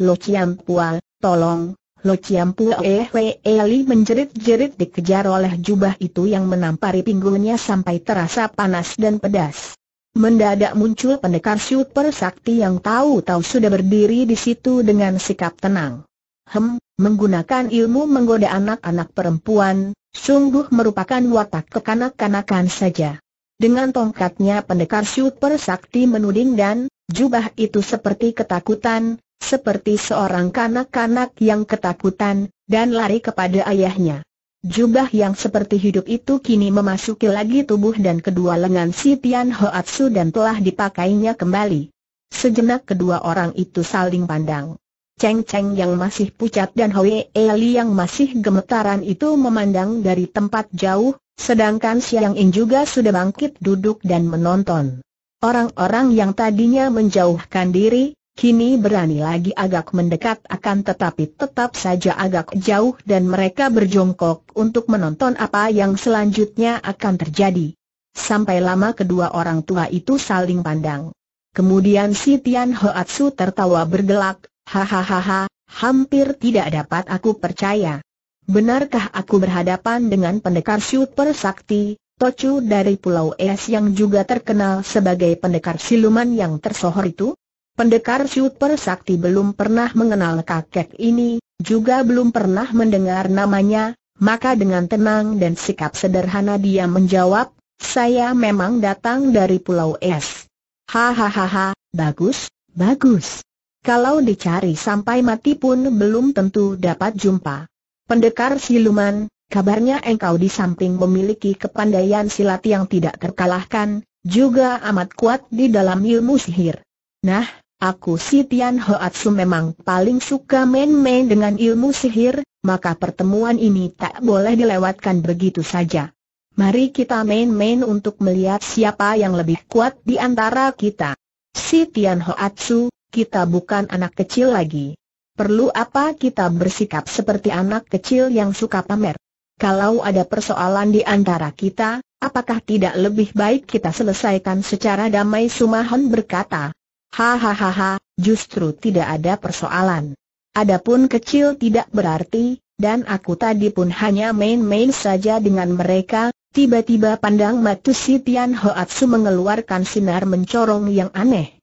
[SPEAKER 1] Lo Ciam pua, tolong, Lo Ciam Pual eh, Eli menjerit-jerit dikejar oleh jubah itu yang menampari pinggulnya sampai terasa panas dan pedas. Mendadak muncul pendekar super sakti yang tahu-tahu sudah berdiri di situ dengan sikap tenang. Hem, menggunakan ilmu menggoda anak-anak perempuan, sungguh merupakan watak kekanak-kanakan saja. Dengan tongkatnya pendekar super sakti menuding dan, jubah itu seperti ketakutan, seperti seorang kanak-kanak yang ketakutan, dan lari kepada ayahnya. Jubah yang seperti hidup itu kini memasuki lagi tubuh dan kedua lengan si Tian Hoatsu dan telah dipakainya kembali. Sejenak kedua orang itu saling pandang. Cheng Cheng yang masih pucat dan Hoi Eli yang masih gemetaran itu memandang dari tempat jauh, sedangkan Siang In juga sudah bangkit duduk dan menonton. Orang-orang yang tadinya menjauhkan diri, kini berani lagi agak mendekat akan tetapi tetap saja agak jauh dan mereka berjongkok untuk menonton apa yang selanjutnya akan terjadi. Sampai lama kedua orang tua itu saling pandang. Kemudian si Tian Hoatsu tertawa bergelak, Hahaha, hampir tidak dapat aku percaya. Benarkah aku berhadapan dengan pendekar super sakti, Tocu dari Pulau Es yang juga terkenal sebagai pendekar siluman yang tersohor itu? Pendekar super sakti belum pernah mengenal kakek ini, juga belum pernah mendengar namanya, maka dengan tenang dan sikap sederhana dia menjawab, saya memang datang dari Pulau Es. Hahaha, bagus, bagus. Kalau dicari sampai mati pun belum tentu dapat jumpa. Pendekar siluman, kabarnya engkau di samping memiliki kepandaian silat yang tidak terkalahkan, juga amat kuat di dalam ilmu sihir. Nah, aku si Tian Hoatsu memang paling suka main-main dengan ilmu sihir, maka pertemuan ini tak boleh dilewatkan begitu saja. Mari kita main-main untuk melihat siapa yang lebih kuat di antara kita. Si Tian Hoatsu, kita bukan anak kecil lagi. Perlu apa kita bersikap seperti anak kecil yang suka pamer? Kalau ada persoalan di antara kita, apakah tidak lebih baik kita selesaikan secara damai Sumahon berkata. Hahaha, justru tidak ada persoalan. Adapun kecil tidak berarti, dan aku tadi pun hanya main-main saja dengan mereka, tiba-tiba pandang Matu si Tian Hoatsu mengeluarkan sinar mencorong yang aneh.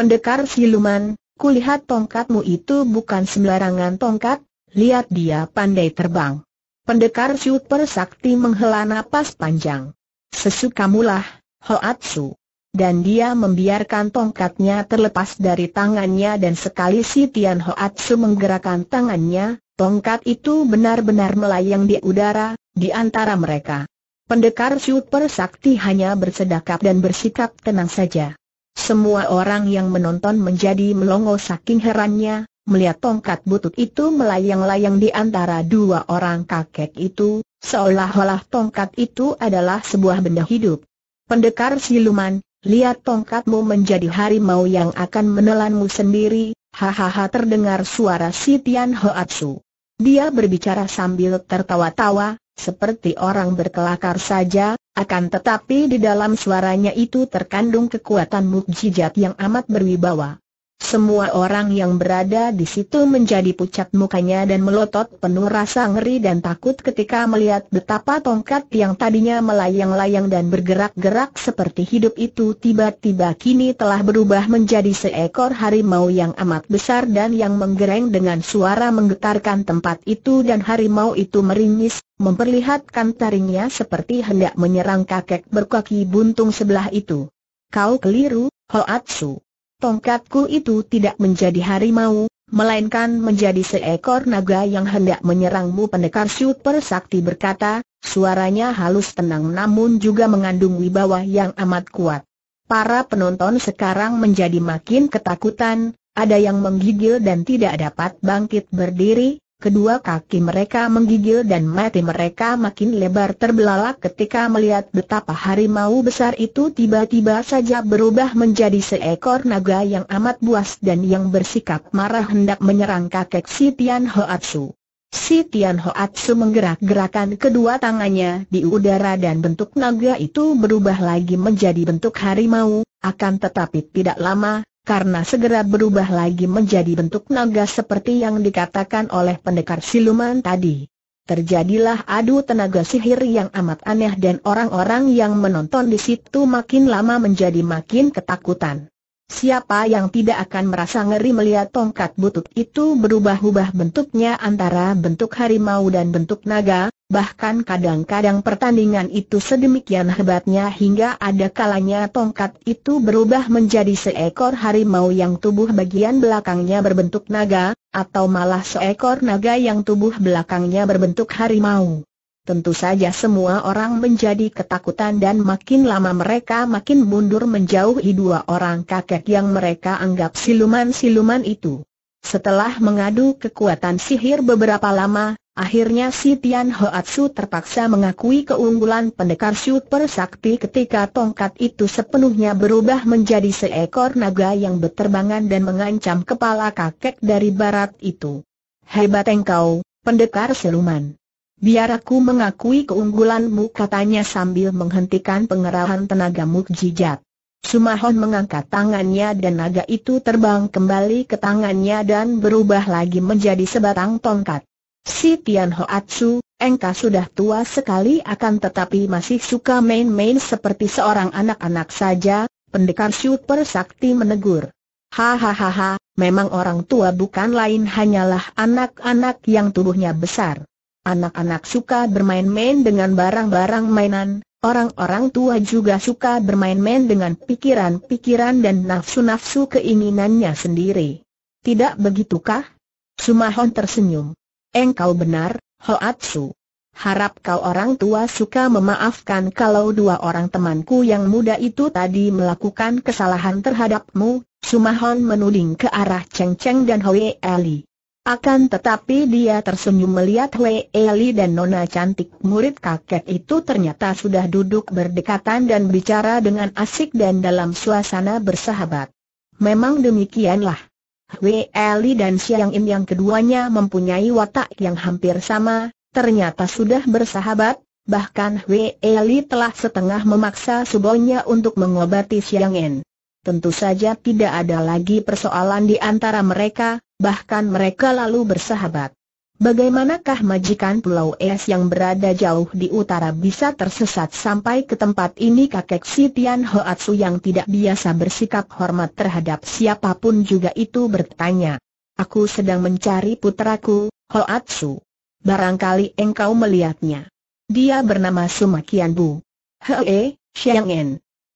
[SPEAKER 1] Pendekar siluman, kulihat tongkatmu itu bukan sembarangan tongkat, lihat dia pandai terbang. Pendekar super sakti menghela napas panjang. Sesukamulah, Hoatsu. Dan dia membiarkan tongkatnya terlepas dari tangannya dan sekali si Tian Hoatsu menggerakkan tangannya, tongkat itu benar-benar melayang di udara, di antara mereka. Pendekar super sakti hanya bersedakap dan bersikap tenang saja. Semua orang yang menonton menjadi melongo saking herannya, melihat tongkat butut itu melayang-layang di antara dua orang kakek itu, seolah-olah tongkat itu adalah sebuah benda hidup. Pendekar siluman, lihat tongkatmu menjadi harimau yang akan menelanmu sendiri, hahaha terdengar suara si Tian Hoatsu. Dia berbicara sambil tertawa-tawa, seperti orang berkelakar saja, akan tetapi di dalam suaranya itu terkandung kekuatan mukjizat yang amat berwibawa. Semua orang yang berada di situ menjadi pucat mukanya dan melotot penuh rasa ngeri dan takut ketika melihat betapa tongkat yang tadinya melayang-layang dan bergerak-gerak seperti hidup itu tiba-tiba kini telah berubah menjadi seekor harimau yang amat besar dan yang menggereng dengan suara menggetarkan tempat itu dan harimau itu meringis, memperlihatkan taringnya seperti hendak menyerang kakek berkaki buntung sebelah itu. Kau keliru, Hoatsu. Tongkatku itu tidak menjadi harimau, melainkan menjadi seekor naga yang hendak menyerangmu pendekar super sakti berkata, suaranya halus tenang namun juga mengandung wibawa yang amat kuat. Para penonton sekarang menjadi makin ketakutan, ada yang menggigil dan tidak dapat bangkit berdiri, Kedua kaki mereka menggigil dan mati mereka makin lebar terbelalak ketika melihat betapa harimau besar itu tiba-tiba saja berubah menjadi seekor naga yang amat buas dan yang bersikap marah hendak menyerang kakek si Tian Hoatsu. Si Tian Hoatsu menggerak-gerakan kedua tangannya di udara dan bentuk naga itu berubah lagi menjadi bentuk harimau, akan tetapi tidak lama, karena segera berubah lagi menjadi bentuk naga seperti yang dikatakan oleh pendekar siluman tadi. Terjadilah adu tenaga sihir yang amat aneh dan orang-orang yang menonton di situ makin lama menjadi makin ketakutan. Siapa yang tidak akan merasa ngeri melihat tongkat butut itu berubah-ubah bentuknya antara bentuk harimau dan bentuk naga, bahkan kadang-kadang pertandingan itu sedemikian hebatnya hingga ada kalanya tongkat itu berubah menjadi seekor harimau yang tubuh bagian belakangnya berbentuk naga, atau malah seekor naga yang tubuh belakangnya berbentuk harimau tentu saja semua orang menjadi ketakutan dan makin lama mereka makin mundur menjauhi dua orang kakek yang mereka anggap siluman-siluman itu. Setelah mengadu kekuatan sihir beberapa lama, akhirnya si Tian Hoatsu terpaksa mengakui keunggulan pendekar super sakti ketika tongkat itu sepenuhnya berubah menjadi seekor naga yang berterbangan dan mengancam kepala kakek dari barat itu. Hebat engkau, pendekar siluman. Biar aku mengakui keunggulanmu katanya sambil menghentikan pengerahan tenaga mukjizat. Sumahon mengangkat tangannya dan naga itu terbang kembali ke tangannya dan berubah lagi menjadi sebatang tongkat. Si Tian Hoatsu, engkau sudah tua sekali akan tetapi masih suka main-main seperti seorang anak-anak saja, pendekar super sakti menegur. Hahaha, memang orang tua bukan lain hanyalah anak-anak yang tubuhnya besar. Anak-anak suka bermain-main dengan barang-barang mainan, orang-orang tua juga suka bermain-main dengan pikiran-pikiran dan nafsu-nafsu keinginannya sendiri. Tidak begitukah? Sumahon tersenyum. Engkau benar, Hoatsu. Harap kau orang tua suka memaafkan kalau dua orang temanku yang muda itu tadi melakukan kesalahan terhadapmu, Sumahon menuding ke arah Cheng Cheng dan Hoi Eli. Akan tetapi dia tersenyum melihat Wei Eli dan Nona cantik murid kakek itu ternyata sudah duduk berdekatan dan bicara dengan asik dan dalam suasana bersahabat. Memang demikianlah. Wei Eli dan Xiang Im yang keduanya mempunyai watak yang hampir sama, ternyata sudah bersahabat, bahkan Wei Eli telah setengah memaksa subonya untuk mengobati Xiang In. Tentu saja tidak ada lagi persoalan di antara mereka, bahkan mereka lalu bersahabat. Bagaimanakah majikan Pulau Es yang berada jauh di utara bisa tersesat sampai ke tempat ini kakek si Tian Hoatsu yang tidak biasa bersikap hormat terhadap siapapun juga itu bertanya. Aku sedang mencari putraku, Hoatsu. Barangkali engkau melihatnya. Dia bernama Sumakian Bu. Hei, Xiang En.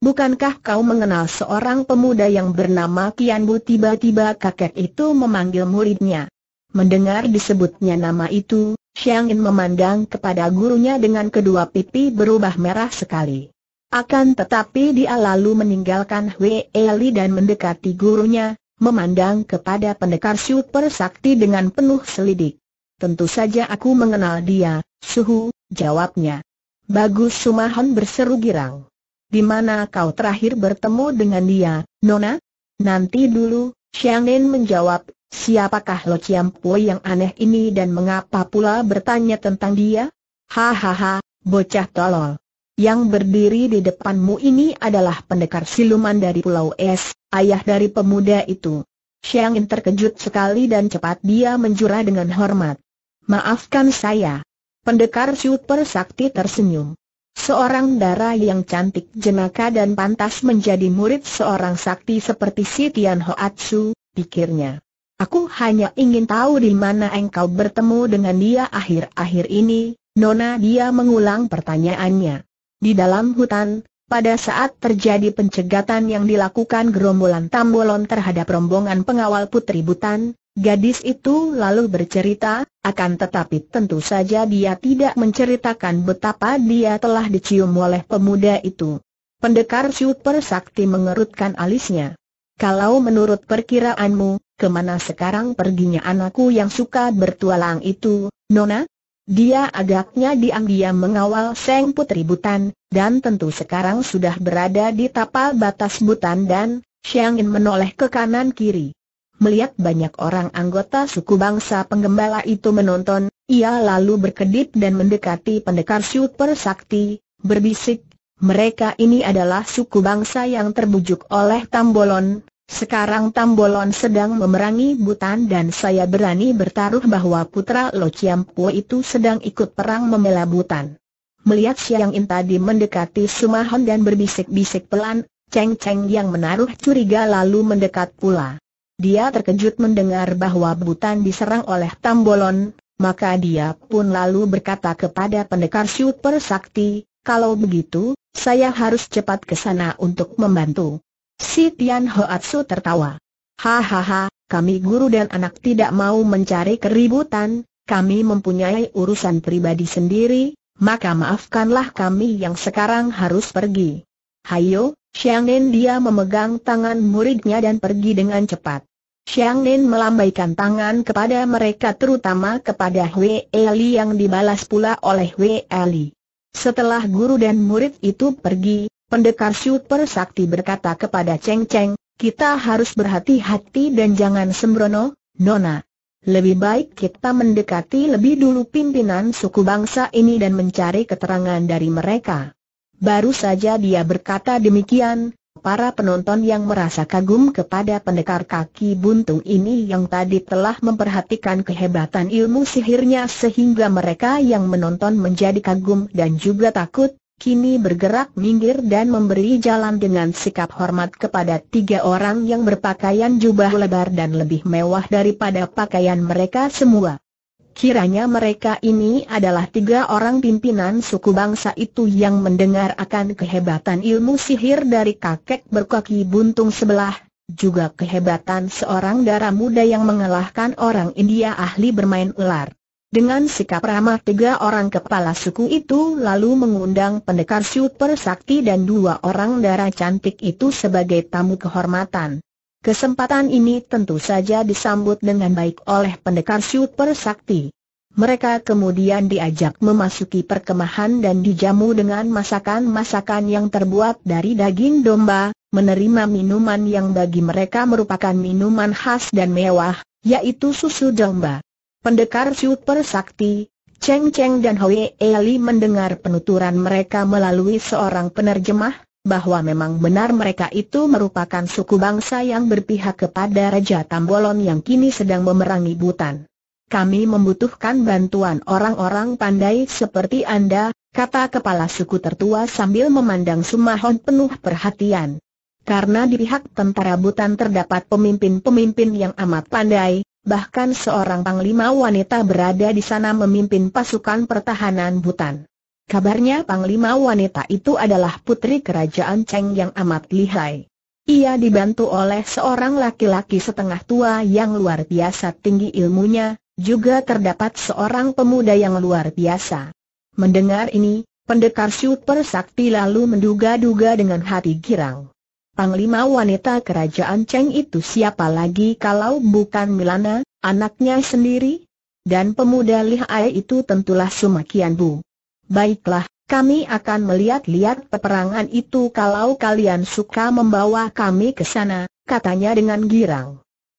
[SPEAKER 1] Bukankah kau mengenal seorang pemuda yang bernama Kian Tiba-tiba kakek itu memanggil muridnya. Mendengar disebutnya nama itu, Xiang In memandang kepada gurunya dengan kedua pipi berubah merah sekali. Akan tetapi dia lalu meninggalkan Hui Eli dan mendekati gurunya, memandang kepada pendekar super sakti dengan penuh selidik. Tentu saja aku mengenal dia, Suhu, jawabnya. Bagus Sumahon berseru girang di mana kau terakhir bertemu dengan dia, Nona? Nanti dulu, Nen menjawab, siapakah Lo Po yang aneh ini dan mengapa pula bertanya tentang dia? Hahaha, bocah tolol. Yang berdiri di depanmu ini adalah pendekar siluman dari Pulau Es, ayah dari pemuda itu. Xiang Nen terkejut sekali dan cepat dia menjura dengan hormat. Maafkan saya. Pendekar super sakti tersenyum. Seorang dara yang cantik jenaka dan pantas menjadi murid seorang sakti seperti si Tian Hoatsu, pikirnya. Aku hanya ingin tahu di mana engkau bertemu dengan dia akhir-akhir ini, Nona dia mengulang pertanyaannya. Di dalam hutan, pada saat terjadi pencegatan yang dilakukan gerombolan Tambolon terhadap rombongan pengawal Putri Butan, Gadis itu lalu bercerita, akan tetapi tentu saja dia tidak menceritakan betapa dia telah dicium oleh pemuda itu. Pendekar Super Sakti mengerutkan alisnya. Kalau menurut perkiraanmu, kemana sekarang perginya anakku yang suka bertualang itu, Nona? Dia agaknya diam-diam mengawal Seng Putri Butan, dan tentu sekarang sudah berada di tapal batas Butan dan, Xiangin menoleh ke kanan kiri. Melihat banyak orang anggota suku bangsa penggembala itu menonton, ia lalu berkedip dan mendekati pendekar super sakti, berbisik, mereka ini adalah suku bangsa yang terbujuk oleh Tambolon, sekarang Tambolon sedang memerangi Butan dan saya berani bertaruh bahwa putra Lo Po itu sedang ikut perang membela Butan. Melihat Siang In tadi mendekati Sumahon dan berbisik-bisik pelan, Cheng Cheng yang menaruh curiga lalu mendekat pula. Dia terkejut mendengar bahwa Butan diserang oleh Tambolon, maka dia pun lalu berkata kepada pendekar super sakti, kalau begitu, saya harus cepat ke sana untuk membantu. Si Tian Hoatsu tertawa. Hahaha, kami guru dan anak tidak mau mencari keributan, kami mempunyai urusan pribadi sendiri, maka maafkanlah kami yang sekarang harus pergi. Hayo, Xiang Nen dia memegang tangan muridnya dan pergi dengan cepat. Xiang Nen melambaikan tangan kepada mereka terutama kepada Wei Eli yang dibalas pula oleh Wei Eli. Setelah guru dan murid itu pergi, pendekar super sakti berkata kepada Cheng Cheng, kita harus berhati-hati dan jangan sembrono, Nona. Lebih baik kita mendekati lebih dulu pimpinan suku bangsa ini dan mencari keterangan dari mereka. Baru saja dia berkata demikian, para penonton yang merasa kagum kepada pendekar kaki buntung ini yang tadi telah memperhatikan kehebatan ilmu sihirnya sehingga mereka yang menonton menjadi kagum dan juga takut, kini bergerak minggir dan memberi jalan dengan sikap hormat kepada tiga orang yang berpakaian jubah lebar dan lebih mewah daripada pakaian mereka semua. Kiranya mereka ini adalah tiga orang pimpinan suku bangsa itu yang mendengar akan kehebatan ilmu sihir dari kakek berkaki buntung sebelah, juga kehebatan seorang darah muda yang mengalahkan orang India ahli bermain ular. Dengan sikap ramah tiga orang kepala suku itu lalu mengundang pendekar super sakti dan dua orang darah cantik itu sebagai tamu kehormatan. Kesempatan ini tentu saja disambut dengan baik oleh pendekar super sakti. Mereka kemudian diajak memasuki perkemahan dan dijamu dengan masakan-masakan yang terbuat dari daging domba, menerima minuman yang bagi mereka merupakan minuman khas dan mewah, yaitu susu domba. Pendekar super sakti, Cheng Cheng dan Hoi Eli mendengar penuturan mereka melalui seorang penerjemah, bahwa memang benar mereka itu merupakan suku bangsa yang berpihak kepada Raja Tambolon yang kini sedang memerangi Butan. Kami membutuhkan bantuan orang-orang pandai seperti Anda, kata kepala suku tertua sambil memandang Sumahon penuh perhatian. Karena di pihak tentara Butan terdapat pemimpin-pemimpin yang amat pandai, bahkan seorang panglima wanita berada di sana memimpin pasukan pertahanan Butan. Kabarnya panglima wanita itu adalah putri kerajaan Cheng yang amat lihai. Ia dibantu oleh seorang laki-laki setengah tua yang luar biasa tinggi ilmunya, juga terdapat seorang pemuda yang luar biasa. Mendengar ini, pendekar super sakti lalu menduga-duga dengan hati girang. Panglima wanita kerajaan Cheng itu siapa lagi kalau bukan Milana, anaknya sendiri? Dan pemuda lihai itu tentulah Sumakian Bu. Baiklah, kami akan melihat-lihat peperangan itu kalau kalian suka membawa kami ke sana, katanya dengan girang.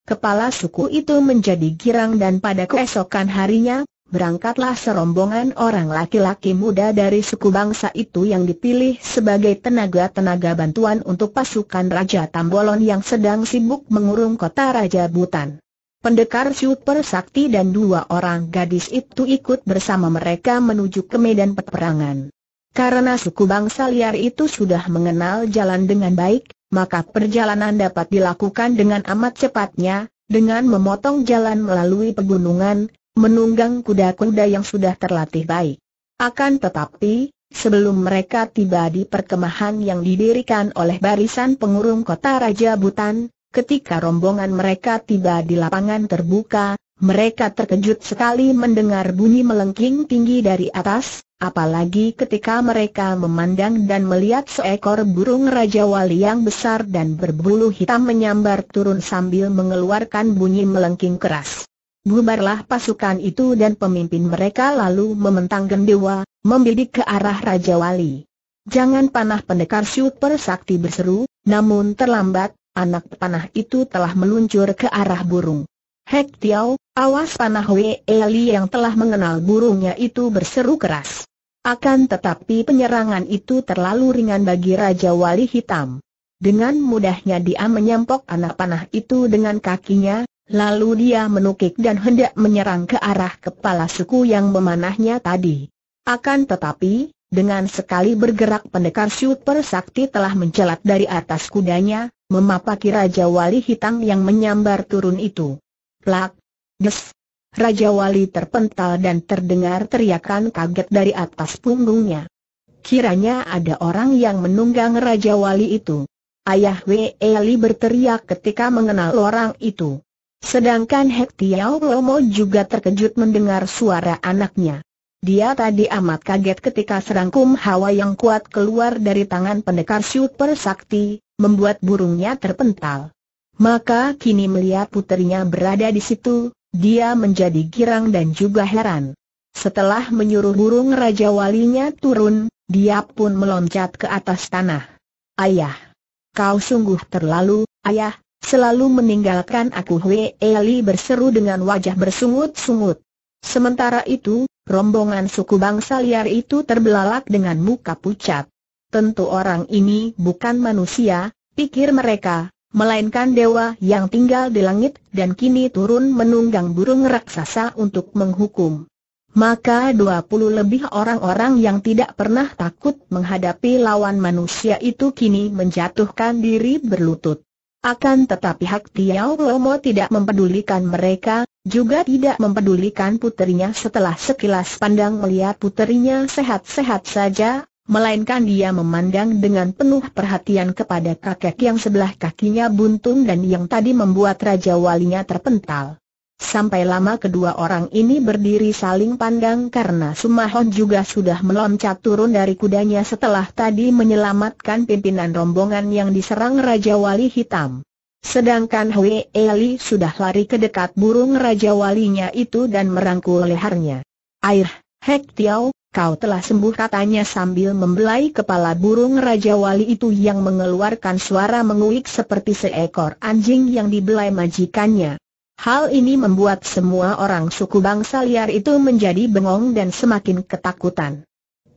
[SPEAKER 1] Kepala suku itu menjadi girang dan pada keesokan harinya, berangkatlah serombongan orang laki-laki muda dari suku bangsa itu yang dipilih sebagai tenaga-tenaga bantuan untuk pasukan Raja Tambolon yang sedang sibuk mengurung kota Raja Butan. Pendekar Super Sakti dan dua orang gadis itu ikut bersama mereka menuju ke medan peperangan. Karena suku bangsa liar itu sudah mengenal jalan dengan baik, maka perjalanan dapat dilakukan dengan amat cepatnya, dengan memotong jalan melalui pegunungan, menunggang kuda-kuda yang sudah terlatih baik. Akan tetapi, sebelum mereka tiba di perkemahan yang didirikan oleh barisan pengurung kota Raja Butan, Ketika rombongan mereka tiba di lapangan terbuka, mereka terkejut sekali mendengar bunyi melengking tinggi dari atas, apalagi ketika mereka memandang dan melihat seekor burung Raja Wali yang besar dan berbulu hitam menyambar turun sambil mengeluarkan bunyi melengking keras. Bubarlah pasukan itu dan pemimpin mereka lalu mementang gendewa, membidik ke arah Raja Wali. Jangan panah pendekar super sakti berseru, namun terlambat, Anak panah itu telah meluncur ke arah burung. Hek Tiao, awas panah Wei Eli yang telah mengenal burungnya itu berseru keras. Akan tetapi penyerangan itu terlalu ringan bagi Raja Wali Hitam. Dengan mudahnya dia menyampok anak panah itu dengan kakinya, lalu dia menukik dan hendak menyerang ke arah kepala suku yang memanahnya tadi. Akan tetapi, dengan sekali bergerak pendekar super sakti telah mencelat dari atas kudanya, memapaki Raja Wali Hitam yang menyambar turun itu. Plak! Des! Raja Wali terpental dan terdengar teriakan kaget dari atas punggungnya. Kiranya ada orang yang menunggang Raja Wali itu. Ayah W. Li berteriak ketika mengenal orang itu. Sedangkan Hek Lomo juga terkejut mendengar suara anaknya. Dia tadi amat kaget ketika serangkum hawa yang kuat keluar dari tangan pendekar super sakti, membuat burungnya terpental. Maka kini melihat putrinya berada di situ, dia menjadi girang dan juga heran. Setelah menyuruh burung Raja Walinya turun, dia pun meloncat ke atas tanah. Ayah, kau sungguh terlalu, ayah, selalu meninggalkan aku Wei Eli berseru dengan wajah bersungut-sungut. Sementara itu, rombongan suku bangsa liar itu terbelalak dengan muka pucat. Tentu orang ini bukan manusia, pikir mereka, melainkan dewa yang tinggal di langit dan kini turun menunggang burung raksasa untuk menghukum. Maka 20 lebih orang-orang yang tidak pernah takut menghadapi lawan manusia itu kini menjatuhkan diri berlutut. Akan tetapi Hak Tiao Lomo tidak mempedulikan mereka, juga tidak mempedulikan puterinya setelah sekilas pandang melihat puterinya sehat-sehat saja, melainkan dia memandang dengan penuh perhatian kepada kakek yang sebelah kakinya buntung dan yang tadi membuat Raja Walinya terpental. Sampai lama kedua orang ini berdiri saling pandang karena Sumahon juga sudah meloncat turun dari kudanya setelah tadi menyelamatkan pimpinan rombongan yang diserang Raja Wali Hitam. Sedangkan Hui Eli sudah lari ke dekat burung Raja Walinya itu dan merangkul lehernya. Air, Hek Tiao, kau telah sembuh katanya sambil membelai kepala burung Raja Wali itu yang mengeluarkan suara menguik seperti seekor anjing yang dibelai majikannya. Hal ini membuat semua orang suku bangsa liar itu menjadi bengong dan semakin ketakutan.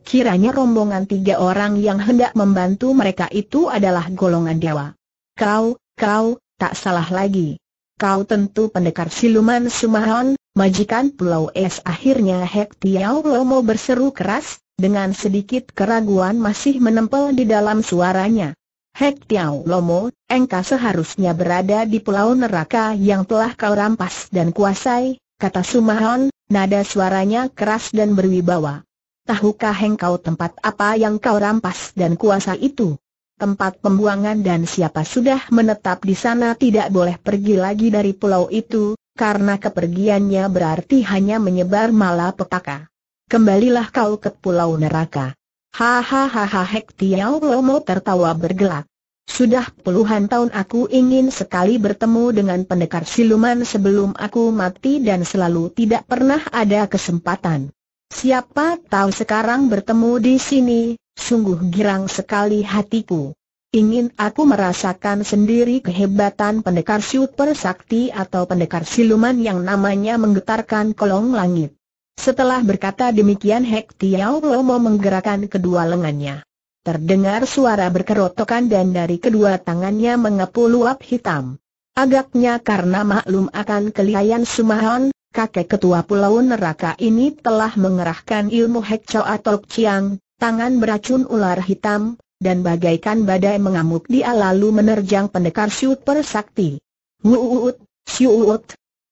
[SPEAKER 1] Kiranya rombongan tiga orang yang hendak membantu mereka itu adalah golongan dewa. Kau, Kau, tak salah lagi. Kau tentu pendekar siluman Sumahon, majikan Pulau Es akhirnya Hek Tiao Lomo berseru keras, dengan sedikit keraguan masih menempel di dalam suaranya. Hek Tiao Lomo, engkau seharusnya berada di pulau neraka yang telah kau rampas dan kuasai, kata Sumahon, nada suaranya keras dan berwibawa. Tahukah engkau tempat apa yang kau rampas dan kuasa itu? tempat pembuangan dan siapa sudah menetap di sana tidak boleh pergi lagi dari pulau itu, karena kepergiannya berarti hanya menyebar malapetaka. Kembalilah kau ke pulau neraka. Hahaha Hektiau Lomo tertawa bergelak. Sudah puluhan tahun aku ingin sekali bertemu dengan pendekar siluman sebelum aku mati dan selalu tidak pernah ada kesempatan. Siapa tahu sekarang bertemu di sini, Sungguh girang sekali hatiku. Ingin aku merasakan sendiri kehebatan pendekar super sakti atau pendekar siluman yang namanya menggetarkan kolong langit. Setelah berkata demikian Hek Tiao Lomo menggerakkan kedua lengannya. Terdengar suara berkerotokan dan dari kedua tangannya mengepul uap hitam. Agaknya karena maklum akan kelihayan Sumahon, kakek ketua pulau neraka ini telah mengerahkan ilmu Hek Choa Tok Chiang, tangan beracun ular hitam, dan bagaikan badai mengamuk dia lalu menerjang pendekar super sakti. Wuuut, siuut.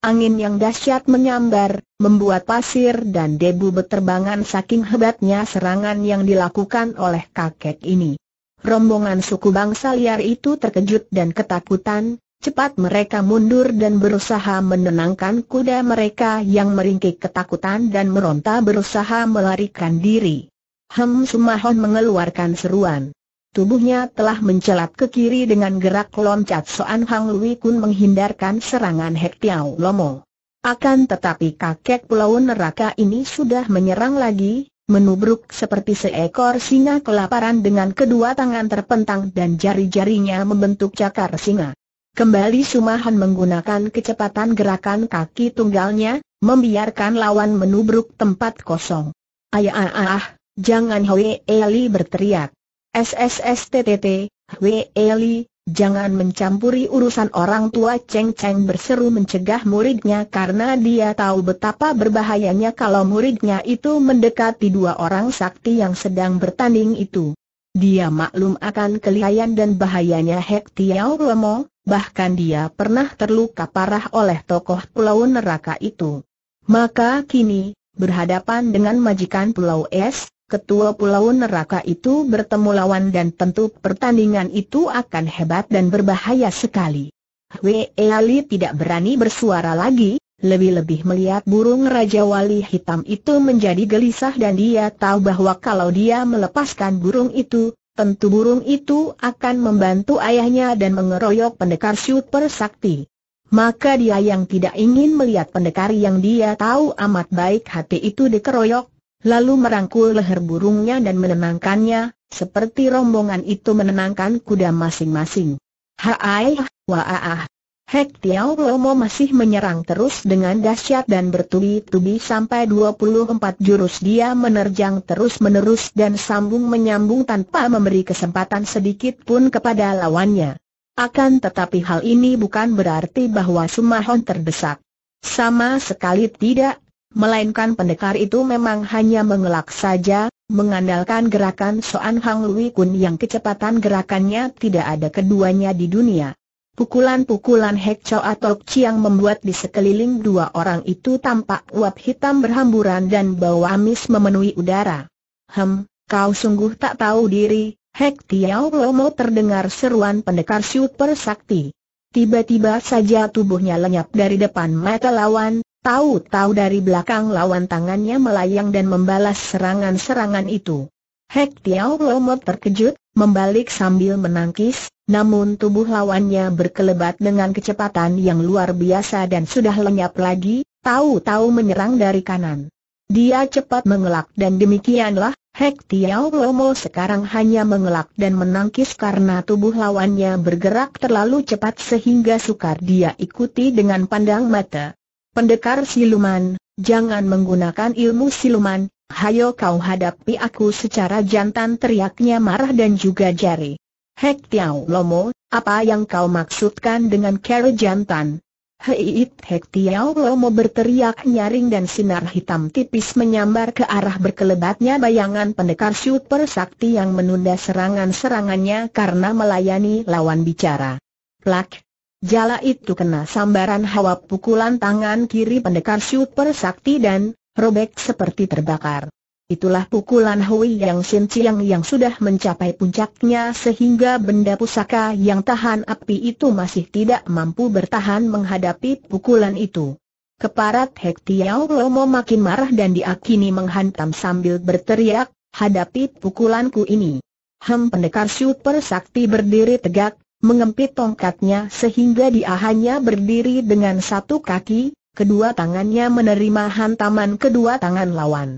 [SPEAKER 1] Angin yang dahsyat menyambar, membuat pasir dan debu berterbangan saking hebatnya serangan yang dilakukan oleh kakek ini. Rombongan suku bangsa liar itu terkejut dan ketakutan, cepat mereka mundur dan berusaha menenangkan kuda mereka yang meringkik ketakutan dan meronta berusaha melarikan diri. Hem Sumahon mengeluarkan seruan. Tubuhnya telah mencelat ke kiri dengan gerak loncat Soan Hang Lui Kun menghindarkan serangan Hek Tiao Lomo. Akan tetapi kakek pulau neraka ini sudah menyerang lagi, menubruk seperti seekor singa kelaparan dengan kedua tangan terpentang dan jari-jarinya membentuk cakar singa. Kembali Sumahan menggunakan kecepatan gerakan kaki tunggalnya, membiarkan lawan menubruk tempat kosong. Ayah ah, ah, ah Jangan Hwe Eli berteriak. SSSTTT, Hwe Eli, jangan mencampuri urusan orang tua Cheng Cheng berseru mencegah muridnya karena dia tahu betapa berbahayanya kalau muridnya itu mendekati dua orang sakti yang sedang bertanding itu. Dia maklum akan kelihayan dan bahayanya Hek Tiao Lomo, bahkan dia pernah terluka parah oleh tokoh pulau neraka itu. Maka kini, berhadapan dengan majikan pulau es, ketua pulau neraka itu bertemu lawan dan tentu pertandingan itu akan hebat dan berbahaya sekali. Wei Ali tidak berani bersuara lagi, lebih-lebih melihat burung Raja Wali Hitam itu menjadi gelisah dan dia tahu bahwa kalau dia melepaskan burung itu, tentu burung itu akan membantu ayahnya dan mengeroyok pendekar super sakti. Maka dia yang tidak ingin melihat pendekar yang dia tahu amat baik hati itu dikeroyok, lalu merangkul leher burungnya dan menenangkannya, seperti rombongan itu menenangkan kuda masing-masing. Haai, waaah. Hek Tiao Lomo masih menyerang terus dengan dahsyat dan bertubi-tubi sampai 24 jurus dia menerjang terus-menerus dan sambung-menyambung tanpa memberi kesempatan sedikit pun kepada lawannya. Akan tetapi hal ini bukan berarti bahwa Sumahon terdesak. Sama sekali tidak, Melainkan pendekar itu memang hanya mengelak saja, mengandalkan gerakan Soan Hang Lui Kun yang kecepatan gerakannya tidak ada keduanya di dunia. Pukulan-pukulan Hek Chow atau Chiang membuat di sekeliling dua orang itu tampak uap hitam berhamburan dan bau amis memenuhi udara. Hem, kau sungguh tak tahu diri, Hek Tiao Lomo terdengar seruan pendekar super sakti. Tiba-tiba saja tubuhnya lenyap dari depan mata lawan, Tahu-tahu dari belakang lawan tangannya melayang dan membalas serangan-serangan itu. Hek Tiao Lomo terkejut, membalik sambil menangkis, namun tubuh lawannya berkelebat dengan kecepatan yang luar biasa dan sudah lenyap lagi, tahu-tahu menyerang dari kanan. Dia cepat mengelak dan demikianlah, Hek Tiao Lomo sekarang hanya mengelak dan menangkis karena tubuh lawannya bergerak terlalu cepat sehingga sukar dia ikuti dengan pandang mata. Pendekar siluman, jangan menggunakan ilmu siluman, hayo kau hadapi aku secara jantan teriaknya marah dan juga jari. Hek Tiao Lomo, apa yang kau maksudkan dengan kera jantan? Heiit Hek Tiao Lomo berteriak nyaring dan sinar hitam tipis menyambar ke arah berkelebatnya bayangan pendekar super sakti yang menunda serangan-serangannya karena melayani lawan bicara. Plak, Jala itu kena sambaran hawa pukulan tangan kiri pendekar super sakti dan robek seperti terbakar. Itulah pukulan Hui Yang Sin Chiang yang sudah mencapai puncaknya sehingga benda pusaka yang tahan api itu masih tidak mampu bertahan menghadapi pukulan itu. Keparat Hek Tiao Lomo makin marah dan diakini menghantam sambil berteriak, hadapi pukulanku ini. Hem pendekar super sakti berdiri tegak, mengempit tongkatnya sehingga dia hanya berdiri dengan satu kaki, kedua tangannya menerima hantaman kedua tangan lawan.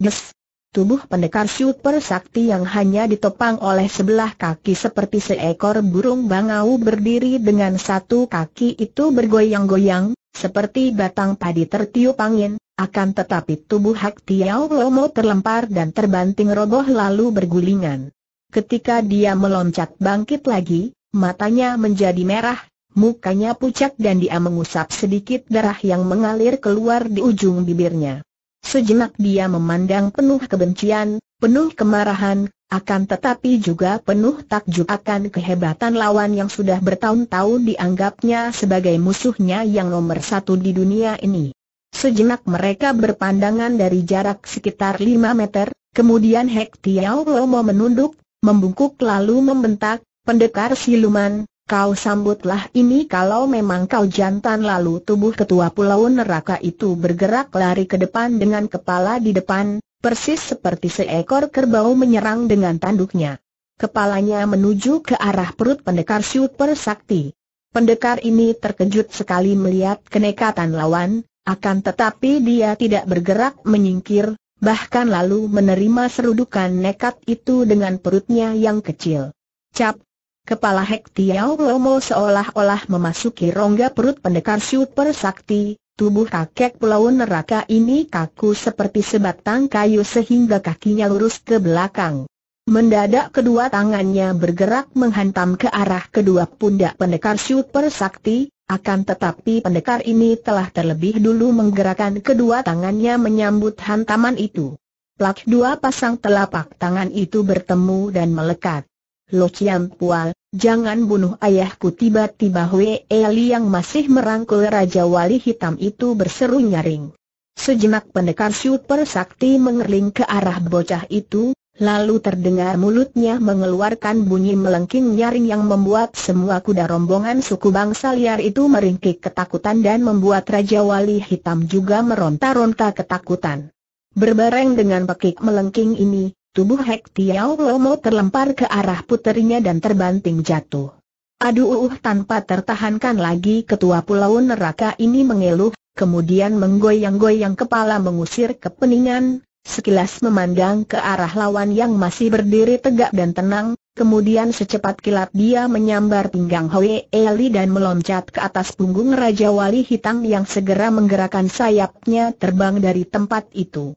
[SPEAKER 1] Des! Tubuh pendekar super sakti yang hanya ditopang oleh sebelah kaki seperti seekor burung bangau berdiri dengan satu kaki itu bergoyang-goyang, seperti batang padi tertiup angin, akan tetapi tubuh Hak Tiao Lomo terlempar dan terbanting roboh lalu bergulingan. Ketika dia meloncat bangkit lagi, matanya menjadi merah, mukanya pucat dan dia mengusap sedikit darah yang mengalir keluar di ujung bibirnya. Sejenak dia memandang penuh kebencian, penuh kemarahan, akan tetapi juga penuh takjub akan kehebatan lawan yang sudah bertahun-tahun dianggapnya sebagai musuhnya yang nomor satu di dunia ini. Sejenak mereka berpandangan dari jarak sekitar 5 meter, kemudian Hek Tiao Lomo menunduk, membungkuk lalu membentak, Pendekar siluman, kau sambutlah ini kalau memang kau jantan lalu tubuh ketua pulau neraka itu bergerak lari ke depan dengan kepala di depan, persis seperti seekor kerbau menyerang dengan tanduknya. Kepalanya menuju ke arah perut pendekar super sakti. Pendekar ini terkejut sekali melihat kenekatan lawan, akan tetapi dia tidak bergerak menyingkir, bahkan lalu menerima serudukan nekat itu dengan perutnya yang kecil. Cap Kepala Hek Tiao Lomo seolah-olah memasuki rongga perut pendekar super sakti, tubuh kakek pulau neraka ini kaku seperti sebatang kayu sehingga kakinya lurus ke belakang. Mendadak kedua tangannya bergerak menghantam ke arah kedua pundak pendekar super sakti, akan tetapi pendekar ini telah terlebih dulu menggerakkan kedua tangannya menyambut hantaman itu. Plak dua pasang telapak tangan itu bertemu dan melekat. Lo Chiam Pual, jangan bunuh ayahku tiba-tiba Hwe Eli yang masih merangkul Raja Wali Hitam itu berseru nyaring. Sejenak pendekar super sakti mengerling ke arah bocah itu, lalu terdengar mulutnya mengeluarkan bunyi melengking nyaring yang membuat semua kuda rombongan suku bangsa liar itu meringkik ketakutan dan membuat Raja Wali Hitam juga meronta-ronta ketakutan. Berbareng dengan pekik melengking ini, tubuh Hek Tiao Lomo terlempar ke arah puterinya dan terbanting jatuh. Aduh uh, uh, tanpa tertahankan lagi ketua pulau neraka ini mengeluh, kemudian menggoyang-goyang kepala mengusir kepeningan. sekilas memandang ke arah lawan yang masih berdiri tegak dan tenang, kemudian secepat kilat dia menyambar pinggang Hwe Eli dan meloncat ke atas punggung Raja Wali Hitam yang segera menggerakkan sayapnya terbang dari tempat itu.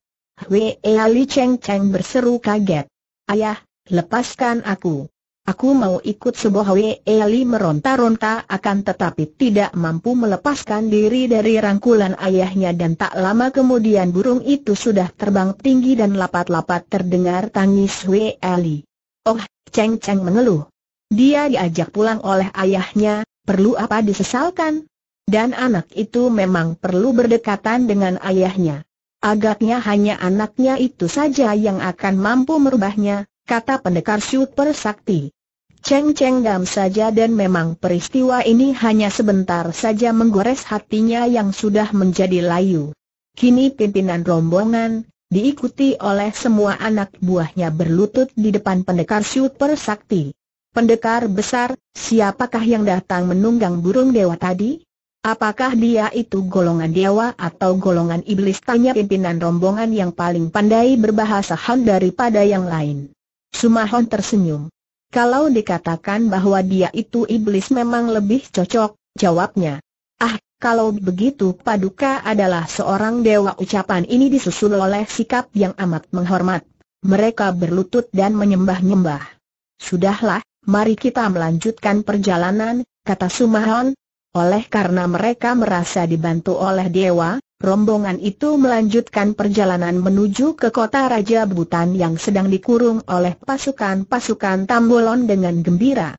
[SPEAKER 1] Wei Ali Cheng Cheng berseru kaget. Ayah, lepaskan aku. Aku mau ikut sebuah Wei Ali meronta-ronta akan tetapi tidak mampu melepaskan diri dari rangkulan ayahnya dan tak lama kemudian burung itu sudah terbang tinggi dan lapat-lapat terdengar tangis Wei Ali. Oh, Cheng Cheng mengeluh. Dia diajak pulang oleh ayahnya, perlu apa disesalkan? Dan anak itu memang perlu berdekatan dengan ayahnya. Agaknya hanya anaknya itu saja yang akan mampu merubahnya, kata pendekar super sakti. Cheng Cheng Dam saja dan memang peristiwa ini hanya sebentar saja menggores hatinya yang sudah menjadi layu. Kini pimpinan rombongan, diikuti oleh semua anak buahnya berlutut di depan pendekar super sakti. Pendekar besar, siapakah yang datang menunggang burung dewa tadi? Apakah dia itu golongan dewa atau golongan iblis? Tanya pimpinan rombongan yang paling pandai berbahasa Han daripada yang lain. Sumahon tersenyum. Kalau dikatakan bahwa dia itu iblis memang lebih cocok, jawabnya. Ah, kalau begitu Paduka adalah seorang dewa ucapan ini disusul oleh sikap yang amat menghormat. Mereka berlutut dan menyembah-nyembah. Sudahlah, mari kita melanjutkan perjalanan, kata Sumahon, oleh karena mereka merasa dibantu oleh dewa, rombongan itu melanjutkan perjalanan menuju ke kota Raja Butan yang sedang dikurung oleh pasukan-pasukan Tambolon dengan gembira.